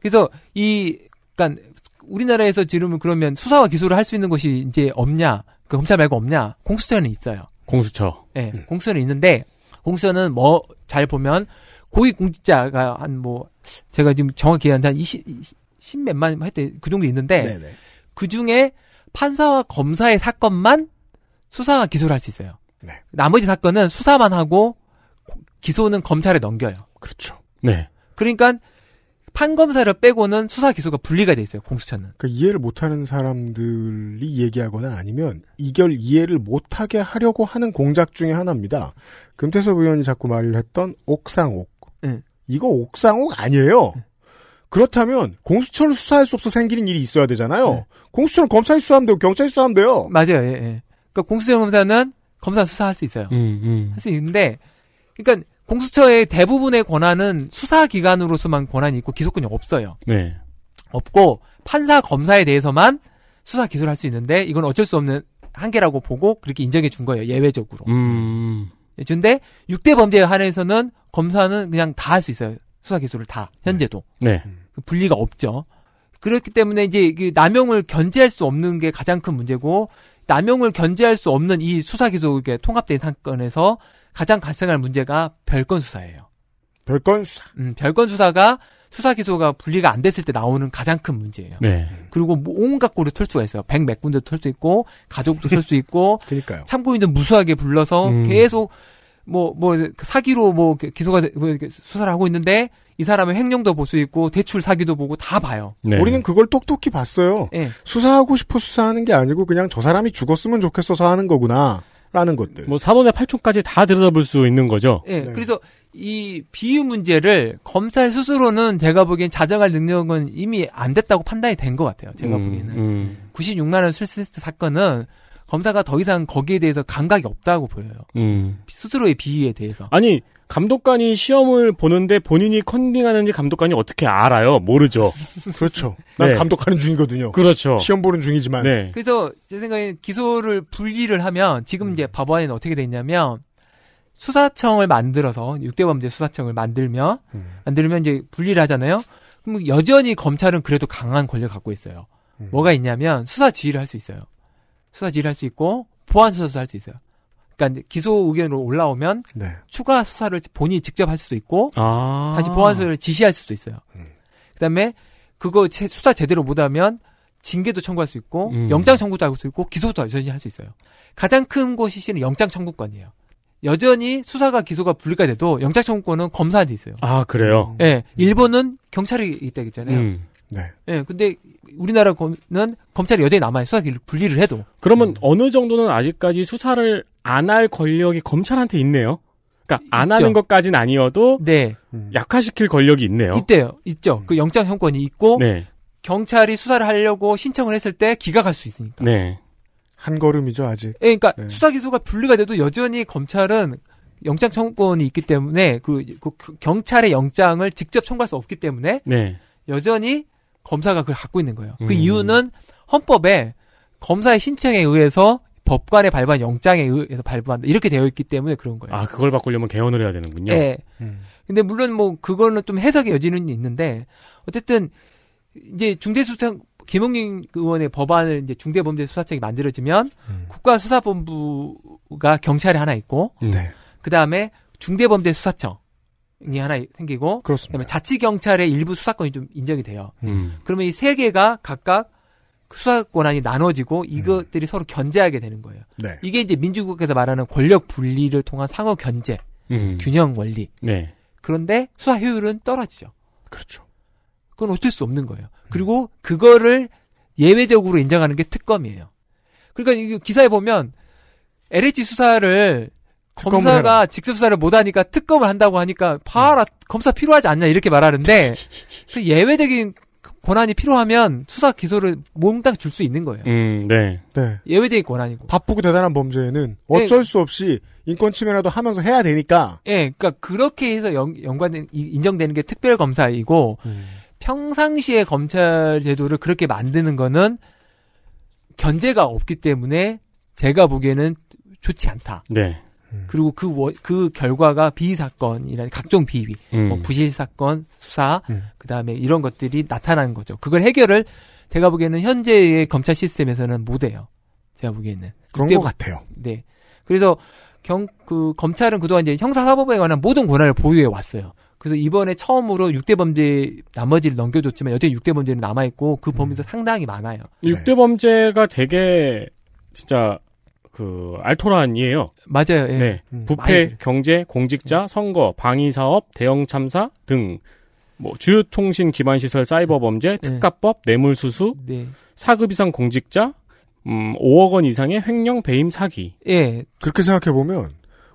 그래서 이 그러니까 우리나라에서 지르면 그러면 수사와 기소를 할 수 있는 것이 이제 없냐? 그 검찰 말고 없냐? 공수처는 있어요. 공수처. 예, 네, 음. 공수처는 있는데 공수처는 뭐 잘 보면 고위공직자가 한 뭐 제가 지금 정확히 한한 20, 10 몇만 할때 그 정도 있는데 네, 네. 그 중에 판사와 검사의 사건만 수사와 기소를 할 수 있어요. 네. 나머지 사건은 수사만 하고 기소는 검찰에 넘겨요. 그렇죠. 네. 그러니까 판검사를 빼고는 수사 기소가 분리가 돼 있어요. 공수처는. 그러니까 이해를 못하는 사람들이 얘기하거나 아니면 이걸 이해를 못하게 하려고 하는 공작 중의 하나입니다. 금태섭 의원이 자꾸 말을 했던 옥상옥. 네. 이거 옥상옥 아니에요. 네. 그렇다면 공수처를 수사할 수 없어 생기는 일이 있어야 되잖아요. 네. 공수처는 검찰이 수사하면 되고 경찰이 수사하면 돼요. 맞아요. 예, 예. 그러니까 공수처 검사는 검사 수사할 수 있어요. 음, 음. 할수 있는데, 그러니까 공수처의 대부분의 권한은 수사기관으로서만 권한이 있고 기소권이 없어요. 네. 없고 판사 검사에 대해서만 수사 기소를 할수 있는데 이건 어쩔 수 없는 한계라고 보고 그렇게 인정해 준 거예요. 예외적으로. 음. 근데 6대 범죄에 한해서는 검사는 그냥 다 할 수 있어요. 수사 기소를 다. 현재도. 네. 네. 그 분리가 없죠. 그렇기 때문에 이제 그 남용을 견제할 수 없는 게 가장 큰 문제고 남용을 견제할 수 없는 이 수사 기소에 통합된 사건에서 가장 발생할 문제가 별건 수사예요. 별건 수사. 음, 별건 수사가 수사 기소가 분리가 안 됐을 때 나오는 가장 큰 문제예요. 네. 그리고 뭐 온갖 고를 털 수가 있어요. 백 몇군데털 수 있고 가족도 털 수 있고. 그러니까요. 참고인들 무수하게 불러서 음. 계속 뭐뭐 뭐, 뭐 그 사기로 뭐 기소가 뭐 수사를 하고 있는데 이 사람의 횡령도 볼 수 있고 대출 사기도 보고 다 봐요. 네. 우리는 그걸 똑똑히 봤어요. 네. 수사하고 싶어 수사하는 게 아니고 그냥 저 사람이 죽었으면 좋겠어서 하는 거구나. 라는 것들. 뭐4번의 8총까지 다 들여다볼 수 있는 거죠. 예. 네. 그래서 이 비유 문제를 검찰 스스로는 제가 보기엔 자정할 능력은 이미 안 됐다고 판단이 된 것 같아요. 제가 음, 보기에는. 음. 96만 원 실세스 사건은 검사가 더 이상 거기에 대해서 감각이 없다고 보여요. 음. 스스로의 비위에 대해서. 아니 감독관이 시험을 보는데 본인이 컨닝하는지 감독관이 어떻게 알아요? 모르죠. 그렇죠. 난 네. 감독하는 중이거든요. 그렇죠. 시험 보는 중이지만. 네. 그래서 제 생각엔 기소를 분리를 하면 지금 음. 이제 법안에는 어떻게 돼 있냐면 수사청을 만들어서 6대 범죄 수사청을 만들면 음. 만들면 이제 분리를 하잖아요. 그럼 여전히 검찰은 그래도 강한 권력 갖고 있어요. 음. 뭐가 있냐면 수사 지휘를 할 수 있어요. 수사 질의할 수 있고 보안 수사도 할 수 있어요. 그러니까 기소 의견으로 올라오면 네. 추가 수사를 본인이 직접 할 수도 있고 아~ 다시 보안 수사를 지시할 수도 있어요. 음. 그다음에 그거 수사 제대로 못하면 징계도 청구할 수 있고 음. 영장 청구도 할 수 있고 기소도 여전히 할 수 있어요. 가장 큰 곳이 실은 영장 청구권이에요. 여전히 수사가 기소가 불리가 돼도 영장 청구권은 검사한테 있어요. 아 그래요? 예, 네, 일본은 경찰이 있다 했잖아요. 음. 네. 예, 근데 우리나라 검은 검찰이 여전히 남아요. 수사 기 분리를 해도. 그러면 음. 어느 정도는 아직까지 수사를 안 할 권력이 검찰한테 있네요. 그니까안 하는 것까지는 아니어도 네. 음. 약화시킬 권력이 있네요. 있대요. 있죠. 음. 그 영장 형권이 있고 네. 경찰이 수사를 하려고 신청을 했을 때기가갈수 있으니까. 네. 한 걸음이죠, 아직. 예, 그니까 네. 수사 기소가 분리가 돼도 여전히 검찰은 영장 청구권이 있기 때문에 그, 그, 그 경찰의 영장을 직접 청구할 수 없기 때문에 네. 여전히 검사가 그걸 갖고 있는 거예요. 그 음. 이유는 헌법에 검사의 신청에 의해서 법관의 발부한 영장에 의해서 발부한다 이렇게 되어 있기 때문에 그런 거예요. 아 그걸 바꾸려면 개헌을 해야 되는군요. 네. 음. 근데 물론 뭐 그거는 좀 해석의 여지는 있는데 어쨌든 이제 중대수사 김홍민 의원의 법안을 이제 중대범죄수사청이 만들어지면 음. 국가수사본부가 경찰에 하나 있고 네. 그 다음에 중대범죄수사청 이 하나 생기고 그렇습니다. 그다음에 자치 경찰의 일부 수사권이 좀 인정이 돼요. 음. 음. 그러면 이 세 개가 각각 그 수사 권한이 나눠지고 이것들이 음. 서로 견제하게 되는 거예요. 네. 이게 이제 민주국에서 말하는 권력 분리를 통한 상호 견제 음. 균형 원리. 네. 그런데 수사 효율은 떨어지죠. 그렇죠. 그건 어쩔 수 없는 거예요. 그리고 그거를 예외적으로 인정하는 게 특검이에요. 그러니까 이 기사에 보면 LH 수사를 검사가 해라. 직접 수사를 못하니까 특검을 한다고 하니까 봐라 음. 검사 필요하지 않냐 이렇게 말하는데 음. 그 예외적인 권한이 필요하면 수사 기소를 몽땅 줄수 있는 거예요. 음, 네. 네. 예외적인 권한이고. 바쁘고 대단한 범죄에는 예. 어쩔 네. 수 없이 인권 침해라도 하면서 해야 되니까. 예, 네, 그러니까 그렇게 해서 연, 연관된 인정되는 게 특별 검사이고 음. 평상시에 검찰 제도를 그렇게 만드는 거는 견제가 없기 때문에 제가 보기에는 좋지 않다. 네. 음. 그리고 그, 워, 그 결과가 비위 사건이라는 각종 비위, 음. 뭐 부실 사건, 수사, 음. 그 다음에 이런 것들이 나타난 거죠. 그걸 해결을 제가 보기에는 현재의 검찰 시스템에서는 못해요. 제가 보기에는 그런 것 같아요. 네. 그래서 경, 그 검찰은 그동안 이제 형사사법에 관한 모든 권한을 보유해 왔어요. 그래서 이번에 처음으로 6대 범죄 나머지를 넘겨줬지만 여전히 6대 범죄는 남아있고 그 범위도 음. 상당히 많아요. 6대 범죄가 되게 진짜 그 알토란이에요. 맞아요. 예. 네. 음, 부패, 많이... 경제, 공직자, 음. 선거, 방위 사업, 대형 참사 등 뭐 주요 통신 기반 시설 사이버 범죄, 네. 특가법, 뇌물 수수, 네. 사급 이상 공직자, 음, 5억 원 이상의 횡령 배임 사기. 예. 그렇게 생각해 보면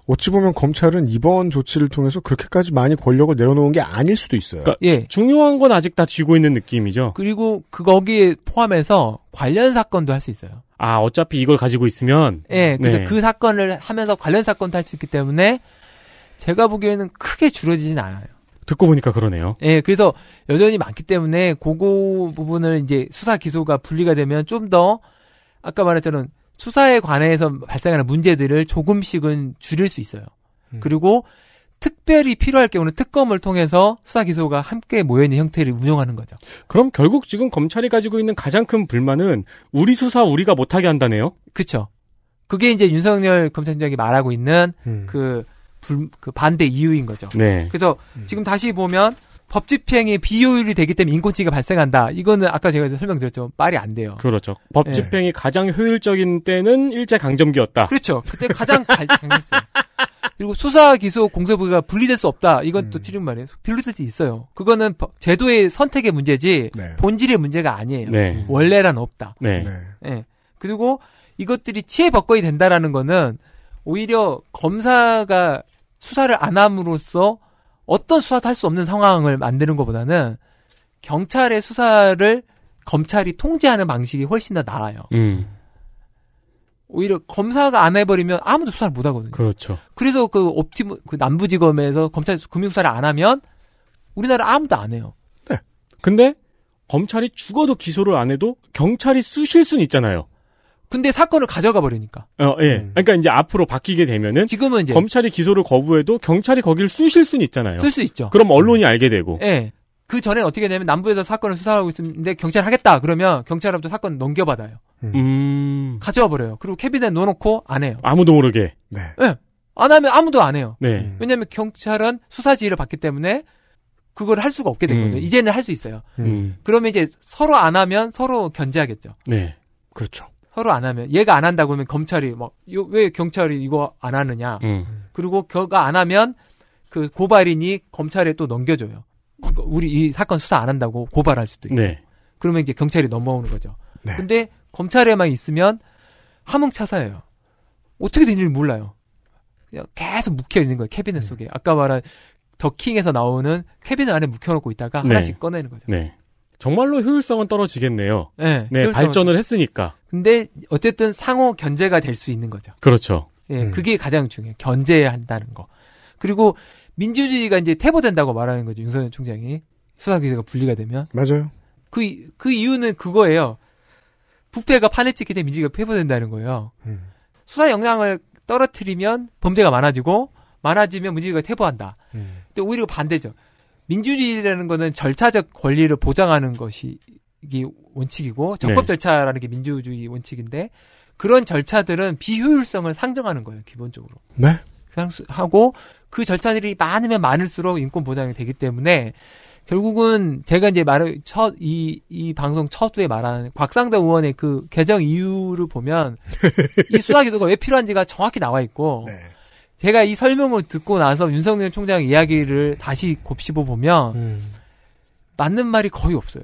어찌 보면 검찰은 이번 조치를 통해서 그렇게까지 많이 권력을 내려놓은 게 아닐 수도 있어요. 그러니까 예. 중요한 건 아직 다 쥐고 있는 느낌이죠. 그리고 그 거기에 포함해서 관련 사건도 할 수 있어요. 아 어차피 이걸 가지고 있으면 예 근데 네. 그 사건을 하면서 관련 사건도 할 수 있기 때문에 제가 보기에는 크게 줄어지진 않아요. 듣고 보니까 그러네요. 예, 그래서 여전히 많기 때문에 고거 부분을 이제 수사 기소가 분리가 되면 좀 더 아까 말했던 수사에 관해서 발생하는 문제들을 조금씩은 줄일 수 있어요. 음. 그리고 특별히 필요할 경우는 특검을 통해서 수사 기소가 함께 모여있는 형태를 운영하는 거죠. 그럼 결국 지금 검찰이 가지고 있는 가장 큰 불만은 우리 수사 우리가 못하게 한다네요. 그렇죠. 그게 이제 윤석열 검찰장이 말하고 있는 음. 그, 불, 그 반대 이유인 거죠. 네. 그래서 음. 지금 다시 보면 법 집행이 비효율이 되기 때문에 인권치해가 발생한다. 이거는 아까 제가 설명드렸죠. 말이 안 돼요. 그렇죠. 법 집행이 네. 가장 효율적인 때는 일제 강점기였다. 그렇죠. 그때 가장 잘 강했어요. 그리고 수사, 기소, 공소부가 분리될 수 없다. 이건 음. 또 틀린 말이에요. 분리될 수 있어요. 그거는 제도의 선택의 문제지 네. 본질의 문제가 아니에요. 네. 원래란 없다. 네. 네. 예. 그리고 이것들이 치해 벗거이 된다라는 거는 오히려 검사가 수사를 안 함으로써 어떤 수사도 할 수 없는 상황을 만드는 것보다는 경찰의 수사를 검찰이 통제하는 방식이 훨씬 더 나아요. 음. 오히려 검사가 안 해버리면 아무도 수사를 못 하거든요. 그렇죠. 그래서 그옵티브그 남부지검에서 검찰 금융수사를 안 하면 우리나라 아무도 안 해요. 네. 근데 검찰이 죽어도 기소를 안 해도 경찰이 쑤실 순 있잖아요. 근데 사건을 가져가 버리니까. 어, 예. 음. 그러니까 이제 앞으로 바뀌게 되면은 지금은 이제 검찰이 기소를 거부해도 경찰이 거기를 쑤실 순 있잖아요. 쓸수 있죠. 그럼 언론이 알게 되고. 예. 그 전에 어떻게 되냐면 남부에서 사건을 수사하고 있는데 경찰 하겠다 그러면 경찰로부터 사건 넘겨받아요. 음. 음. 가져와 버려요. 그리고 캐비에 넣어놓고 안 해요. 아무도 모르게. 네. 네. 안 하면 아무도 안 해요. 네. 음. 왜냐하면 경찰은 수사 지휘를 받기 때문에 그걸 할 수가 없게 된 음. 거죠. 이제는 할 수 있어요. 음. 그러면 이제 서로 안 하면 서로 견제하겠죠. 네, 그렇죠. 서로 안 하면 얘가 안 한다고 하면 검찰이 막왜 경찰이 이거 안 하느냐. 그리고 걔가 안 하면 그 고발인이 검찰에 또 넘겨줘요. 우리 이 사건 수사 안 한다고 고발할 수도 있고. 네. 그러면 이제 경찰이 넘어오는 거죠. 네. 근데 검찰에만 있으면 함흥차사예요. 어떻게 된지 몰라요. 그냥 계속 묵혀 있는 거예요. 캐비넷 네. 속에. 아까 말한 더킹에서 나오는 캐비넷 안에 묵혀놓고 있다가 네. 하나씩 꺼내는 거죠. 네. 정말로 효율성은 떨어지겠네요. 네, 네 발전을 했으니까. 근데 어쨌든 상호 견제가 될 수 있는 거죠. 그렇죠. 예, 음. 그게 가장 중요해요. 견제한다는 해야 거. 그리고 민주주의가 이제 태보된다고 말하는 거죠. 윤석열 총장이 수사기대가 분리가 되면. 맞아요. 그, 그 이유는 그거예요. 부패가 판에 찍기 때문 민주주의가 폐부된다는 거예요. 음. 수사 역량을 떨어뜨리면 범죄가 많아지고 많아지면 민주주의가 퇴보한다. 음. 근데 오히려 반대죠. 민주주의라는 거는 절차적 권리를 보장하는 것이 이게 원칙이고 네. 적법 네. 절차라는 게 민주주의 원칙인데 그런 절차들은 비효율성을 상정하는 거예요 기본적으로. 네. 하고 그 절차들이 많으면 많을수록 인권 보장이 되기 때문에 결국은 제가 이제 말을 첫이 이 방송 첫 후에 말한 곽상도 의원의 그 개정 이유를 보면 이 수사 기도가 왜 필요한지가 정확히 나와 있고 네. 제가 이 설명을 듣고 나서 윤석열 총장 이야기를 다시 곱씹어 보면 음. 맞는 말이 거의 없어요.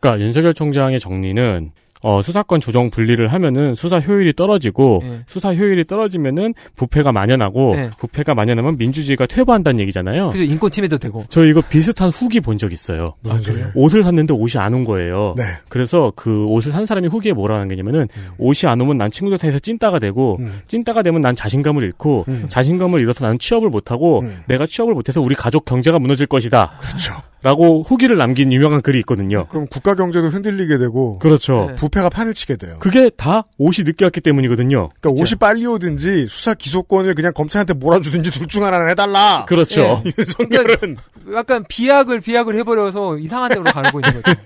그러니까 윤석열 총장의 정리는 어, 수사권 조정 분리를 하면은 수사 효율이 떨어지고 네. 수사 효율이 떨어지면은 부패가 만연하고 네. 부패가 만연하면 민주주의가 퇴보한다는 얘기잖아요. 그래서 인권 침해도 되고. 저 이거 비슷한 후기 본 적 있어요. 무슨 아, 소리요? 옷을 샀는데 옷이 안 온 거예요. 네. 그래서 그 옷을 산 사람이 후기에 뭐라는 고 게냐면은 음. 옷이 안 오면 난 친구들 사이에서 찐따가 되고 음. 찐따가 되면 난 자신감을 잃고 음. 자신감을 잃어서 나는 취업을 못 하고 음. 내가 취업을 못해서 우리 가족 경제가 무너질 것이다. 그렇죠. 라고 후기를 남긴 유명한 글이 있거든요. 그럼 국가 경제도 흔들리게 되고 그렇죠. 네. 부패가 판을 치게 돼요. 그게 다 옷이 늦게 왔기 때문이거든요. 그러니까 그렇죠. 옷이 빨리 오든지 수사 기소권을 그냥 검찰한테 몰아주든지 둘 중 하나를 해달라. 그렇죠. 윤석열은 예. 그 그러니까 약간 비약을 비약을 해버려서 이상한 데로 가고 있는 거죠.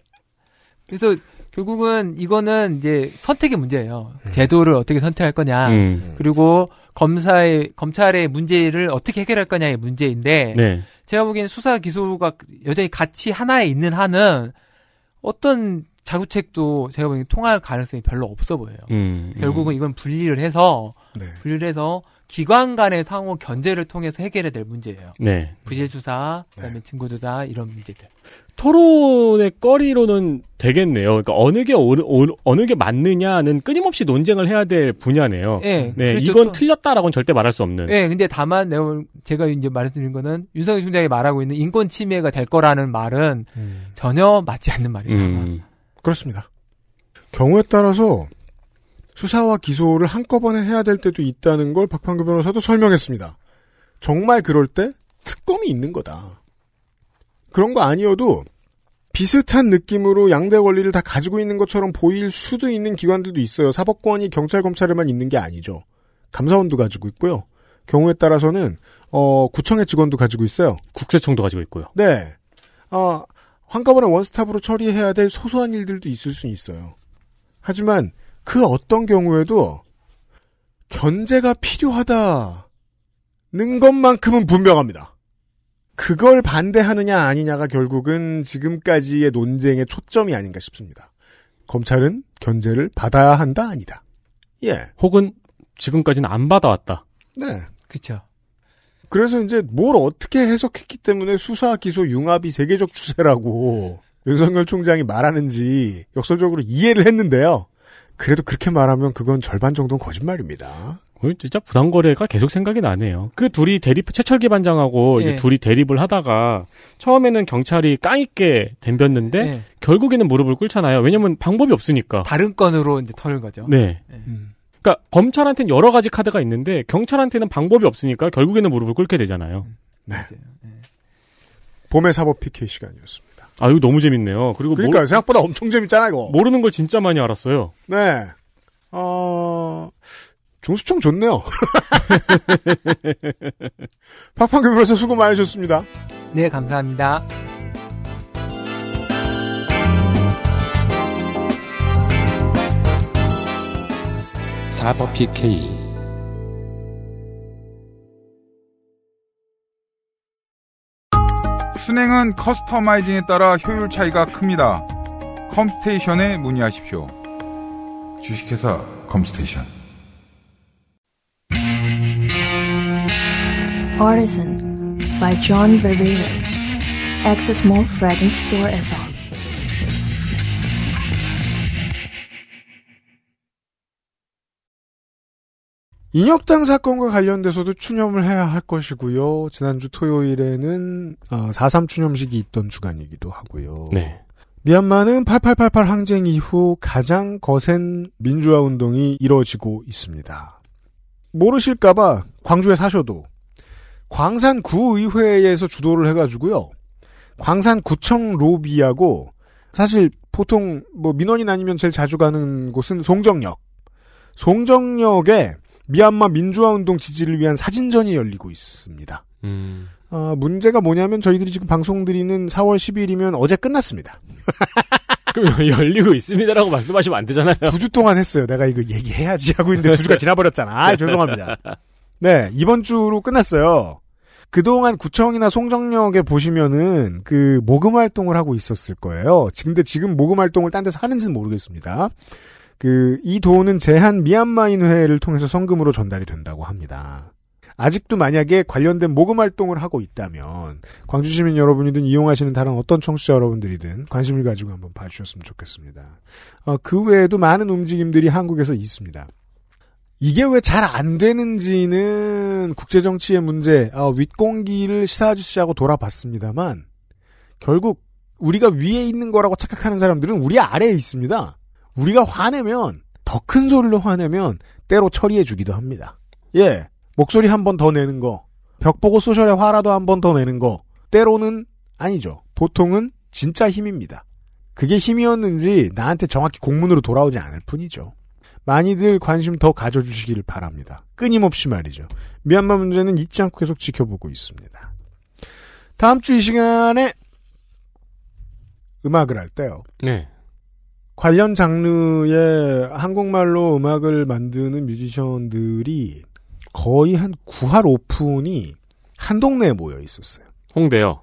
그래서 결국은 이거는 이제 선택의 문제예요. 제도를 어떻게 선택할 거냐 음. 그리고 검사의 검찰의 문제를 어떻게 해결할 거냐의 문제인데. 네. 제가 보기엔 수사 기소가 여전히 같이 하나에 있는 한은 어떤 자구책도 제가 보기엔 통할 가능성이 별로 없어 보여요. 음, 음. 결국은 이건 분리를 해서 네. 분리를 해서 기관 간의 상호 견제를 통해서 해결해야 될 문제예요. 네. 부실 수사, 그다음에 네. 증거 조사 이런 문제들. 토론의 꺼리로는 되겠네요. 그러니까 어느 게 오, 오, 어느 게 맞느냐는 끊임없이 논쟁을 해야 될 분야네요. 네, 네 그렇죠. 이건 틀렸다라고는 절대 말할 수 없는. 네, 근데 다만 내가 제가 이제 말해드리는 거는 윤석열 총장이 말하고 있는 인권 침해가 될 거라는 말은 음. 전혀 맞지 않는 말입니다 음. 그렇습니다. 경우에 따라서 수사와 기소를 한꺼번에 해야 될 때도 있다는 걸 박판규 변호사도 설명했습니다. 정말 그럴 때 특검이 있는 거다. 그런 거 아니어도 비슷한 느낌으로 양대 권리를 다 가지고 있는 것처럼 보일 수도 있는 기관들도 있어요. 사법권이 경찰 검찰에만 있는 게 아니죠. 감사원도 가지고 있고요. 경우에 따라서는 어, 구청의 직원도 가지고 있어요. 국세청도 가지고 있고요. 네. 어, 한꺼번에 원스톱으로 처리해야 될 소소한 일들도 있을 수 있어요. 하지만 그 어떤 경우에도 견제가 필요하다는 것만큼은 분명합니다. 그걸 반대하느냐 아니냐가 결국은 지금까지의 논쟁의 초점이 아닌가 싶습니다. 검찰은 견제를 받아야 한다 아니다. 예. 혹은 지금까지는 안 받아왔다. 네. 그렇죠. 그래서 이제 뭘 어떻게 해석했기 때문에 수사 기소 융합이 세계적 추세라고 윤석열 총장이 말하는지 역설적으로 이해를 했는데요. 그래도 그렇게 말하면 그건 절반 정도는 거짓말입니다. 진짜 부당거래가 계속 생각이 나네요. 그 둘이 대립, 최철기 반장하고 예. 이제 둘이 대립을 하다가 처음에는 경찰이 깡있게 덤볐는데 예. 결국에는 무릎을 꿇잖아요. 왜냐면 방법이 없으니까. 다른 건으로 이제 터는 거죠. 네. 예. 음. 그러니까 검찰한테는 여러 가지 카드가 있는데 경찰한테는 방법이 없으니까 결국에는 무릎을 꿇게 되잖아요. 네. 예. 봄의 사법 PK 시간이었습니다. 아, 이거 너무 재밌네요. 그리고 그러니까 모르... 생각보다 엄청 재밌잖아, 이거. 모르는 걸 진짜 많이 알았어요. 네. 어, 중수청 좋네요. 팍팍 교수님 수고 많으셨습니다. 네, 감사합니다. 사법 PK 순행은 커스터마이징에 따라 효율 차이가 큽니다. 컴스테이션에 문의하십시오. 주식회사 컴스테이션 Artisan by John Ververes Access Mall Fragrance Store s r 인혁당 사건과 관련돼서도 추념을 해야 할 것이고요. 지난주 토요일에는 4.3 어, 추념식이 있던 주간이기도 하고요. 네. 미얀마는 8888 항쟁 이후 가장 거센 민주화 운동이 이뤄지고 있습니다. 모르실까봐 광주에 사셔도 광산구의회에서 주도를 해가지고요. 광산구청 로비하고 사실 보통 뭐 민원인 아니면 제일 자주 가는 곳은 송정역. 송정역에 미얀마 민주화운동 지지를 위한 사진전이 열리고 있습니다. 음. 어, 문제가 뭐냐면 저희들이 지금 방송 드리는 4월 10일이면 어제 끝났습니다. 그럼 열리고 있습니다라고 말씀하시면 안 되잖아요. 두 주 동안 했어요. 내가 이거 얘기해야지 하고 있는데 두 주가 지나버렸잖아. 아, 죄송합니다. 네, 이번 주로 끝났어요. 그동안 구청이나 송정역에 보시면은 그 모금 활동을 하고 있었을 거예요. 근데 지금 모금 활동을 딴 데서 하는지는 모르겠습니다. 그이 돈은 제한 미얀마인회를 통해서 성금으로 전달이 된다고 합니다. 아직도 만약에 관련된 모금 활동을 하고 있다면 광주 시민 여러분이든 이용하시는 다른 어떤 청취자 여러분들이든 관심을 가지고 한번 봐주셨으면 좋겠습니다. 어, 그 외에도 많은 움직임들이 한국에서 있습니다. 이게 왜 잘 안 되는지는 국제정치의 문제, 어, 윗공기를 시사주시하고 돌아봤습니다만 결국 우리가 위에 있는 거라고 착각하는 사람들은 우리 아래에 있습니다. 우리가 화내면 더 큰 소리로 화내면 때로 처리해 주기도 합니다. 예. 목소리 한 번 더 내는 거. 벽 보고 소셜에 화라도 한 번 더 내는 거. 때로는 아니죠. 보통은 진짜 힘입니다. 그게 힘이었는지 나한테 정확히 공문으로 돌아오지 않을 뿐이죠. 많이들 관심 더 가져주시기를 바랍니다. 끊임없이 말이죠. 미얀마 문제는 잊지 않고 계속 지켜보고 있습니다. 다음 주 이 시간에 음악을 할 때요. 네. 관련 장르의 한국말로 음악을 만드는 뮤지션들이 거의 한 9할 오픈이 한 동네에 모여 있었어요. 홍대요.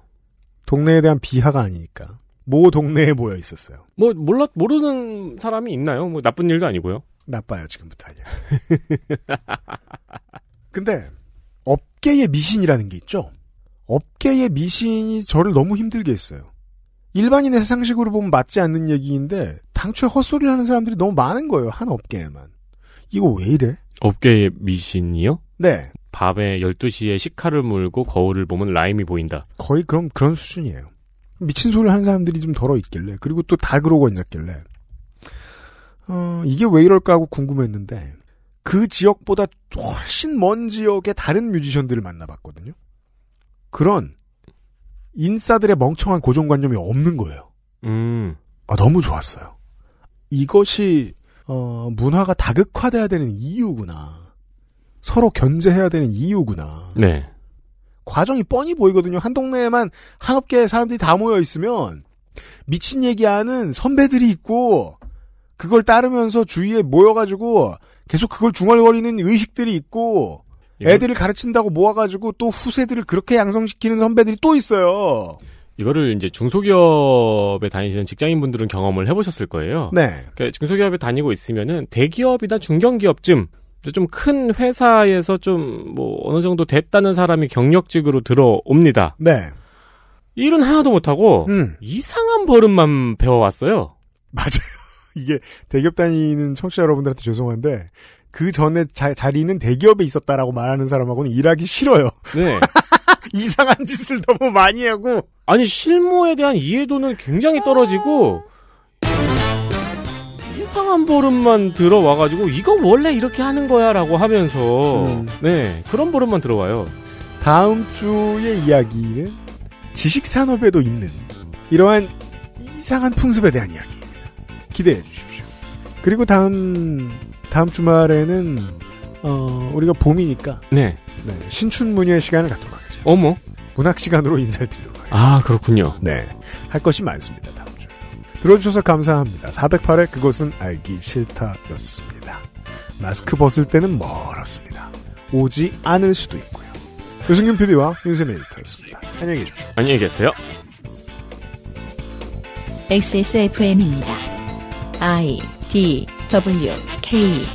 동네에 대한 비하가 아니니까. 모 동네에 모여 있었어요. 뭐 몰라 모르는 사람이 있나요? 뭐 나쁜 일도 아니고요. 나빠요 지금부터 알려. 근데 업계의 미신이라는 게 있죠. 업계의 미신이 저를 너무 힘들게 했어요. 일반인의 상식으로 보면 맞지 않는 얘기인데 당초에 헛소리를 하는 사람들이 너무 많은 거예요. 한 업계에만. 이거 왜 이래? 업계의 미신이요? 네. 밤에 12시에 시카를 물고 거울을 보면 라임이 보인다. 거의 그럼 그런 수준이에요. 미친 소리를 하는 사람들이 좀 덜어 있길래 그리고 또 다 그러고 앉았길래 어, 이게 왜 이럴까 하고 궁금했는데 그 지역보다 훨씬 먼 지역의 다른 뮤지션들을 만나봤거든요. 그런 인싸들의 멍청한 고정관념이 없는 거예요. 음. 아, 너무 좋았어요. 이것이, 어, 문화가 다극화돼야 되는 이유구나. 서로 견제해야 되는 이유구나. 네. 과정이 뻔히 보이거든요. 한 동네에만 한 업계에 사람들이 다 모여 있으면 미친 얘기하는 선배들이 있고 그걸 따르면서 주위에 모여가지고 계속 그걸 중얼거리는 의식들이 있고 애들을 가르친다고 모아가지고 또 후세들을 그렇게 양성시키는 선배들이 또 있어요. 이거를 이제 중소기업에 다니시는 직장인분들은 경험을 해보셨을 거예요. 네. 그러니까 중소기업에 다니고 있으면은 대기업이나 중견기업쯤 좀 큰 회사에서 좀 뭐 어느 정도 됐다는 사람이 경력직으로 들어옵니다. 네. 일은 하나도 못하고 음. 이상한 버릇만 배워왔어요. 맞아요. 이게 대기업 다니는 청취자 여러분들한테 죄송한데 그 전에 자, 자리는 대기업에 있었다라고 말하는 사람하고는 일하기 싫어요. 네. 이상한 짓을 너무 많이 하고. 아니, 실무에 대한 이해도는 굉장히 떨어지고, 이상한 버릇만 들어와가지고, 이거 원래 이렇게 하는 거야, 라고 하면서, 음. 네, 그런 버릇만 들어와요. 다음 주의 이야기는 지식산업에도 있는 이러한 이상한 풍습에 대한 이야기. 입니다 기대해 주십시오. 그리고 다음 다음 주말에는 어, 우리가 봄이니까 네. 네, 신춘문예 시간을 갖도록 하겠습니다. 어머. 문학 시간으로 인사를 드리도록 하겠습니다. 아 그렇군요. 네, 할 것이 많습니다. 다음 주. 들어주셔서 감사합니다. 408회 그것은 알기 싫다였습니다. 마스크 벗을 때는 멀었습니다. 오지 않을 수도 있고요. 유승균 PD와 윤세민 에디터였습니다. 안녕히 계십시오. 안녕히 계세요. XSFM입니다. I D W K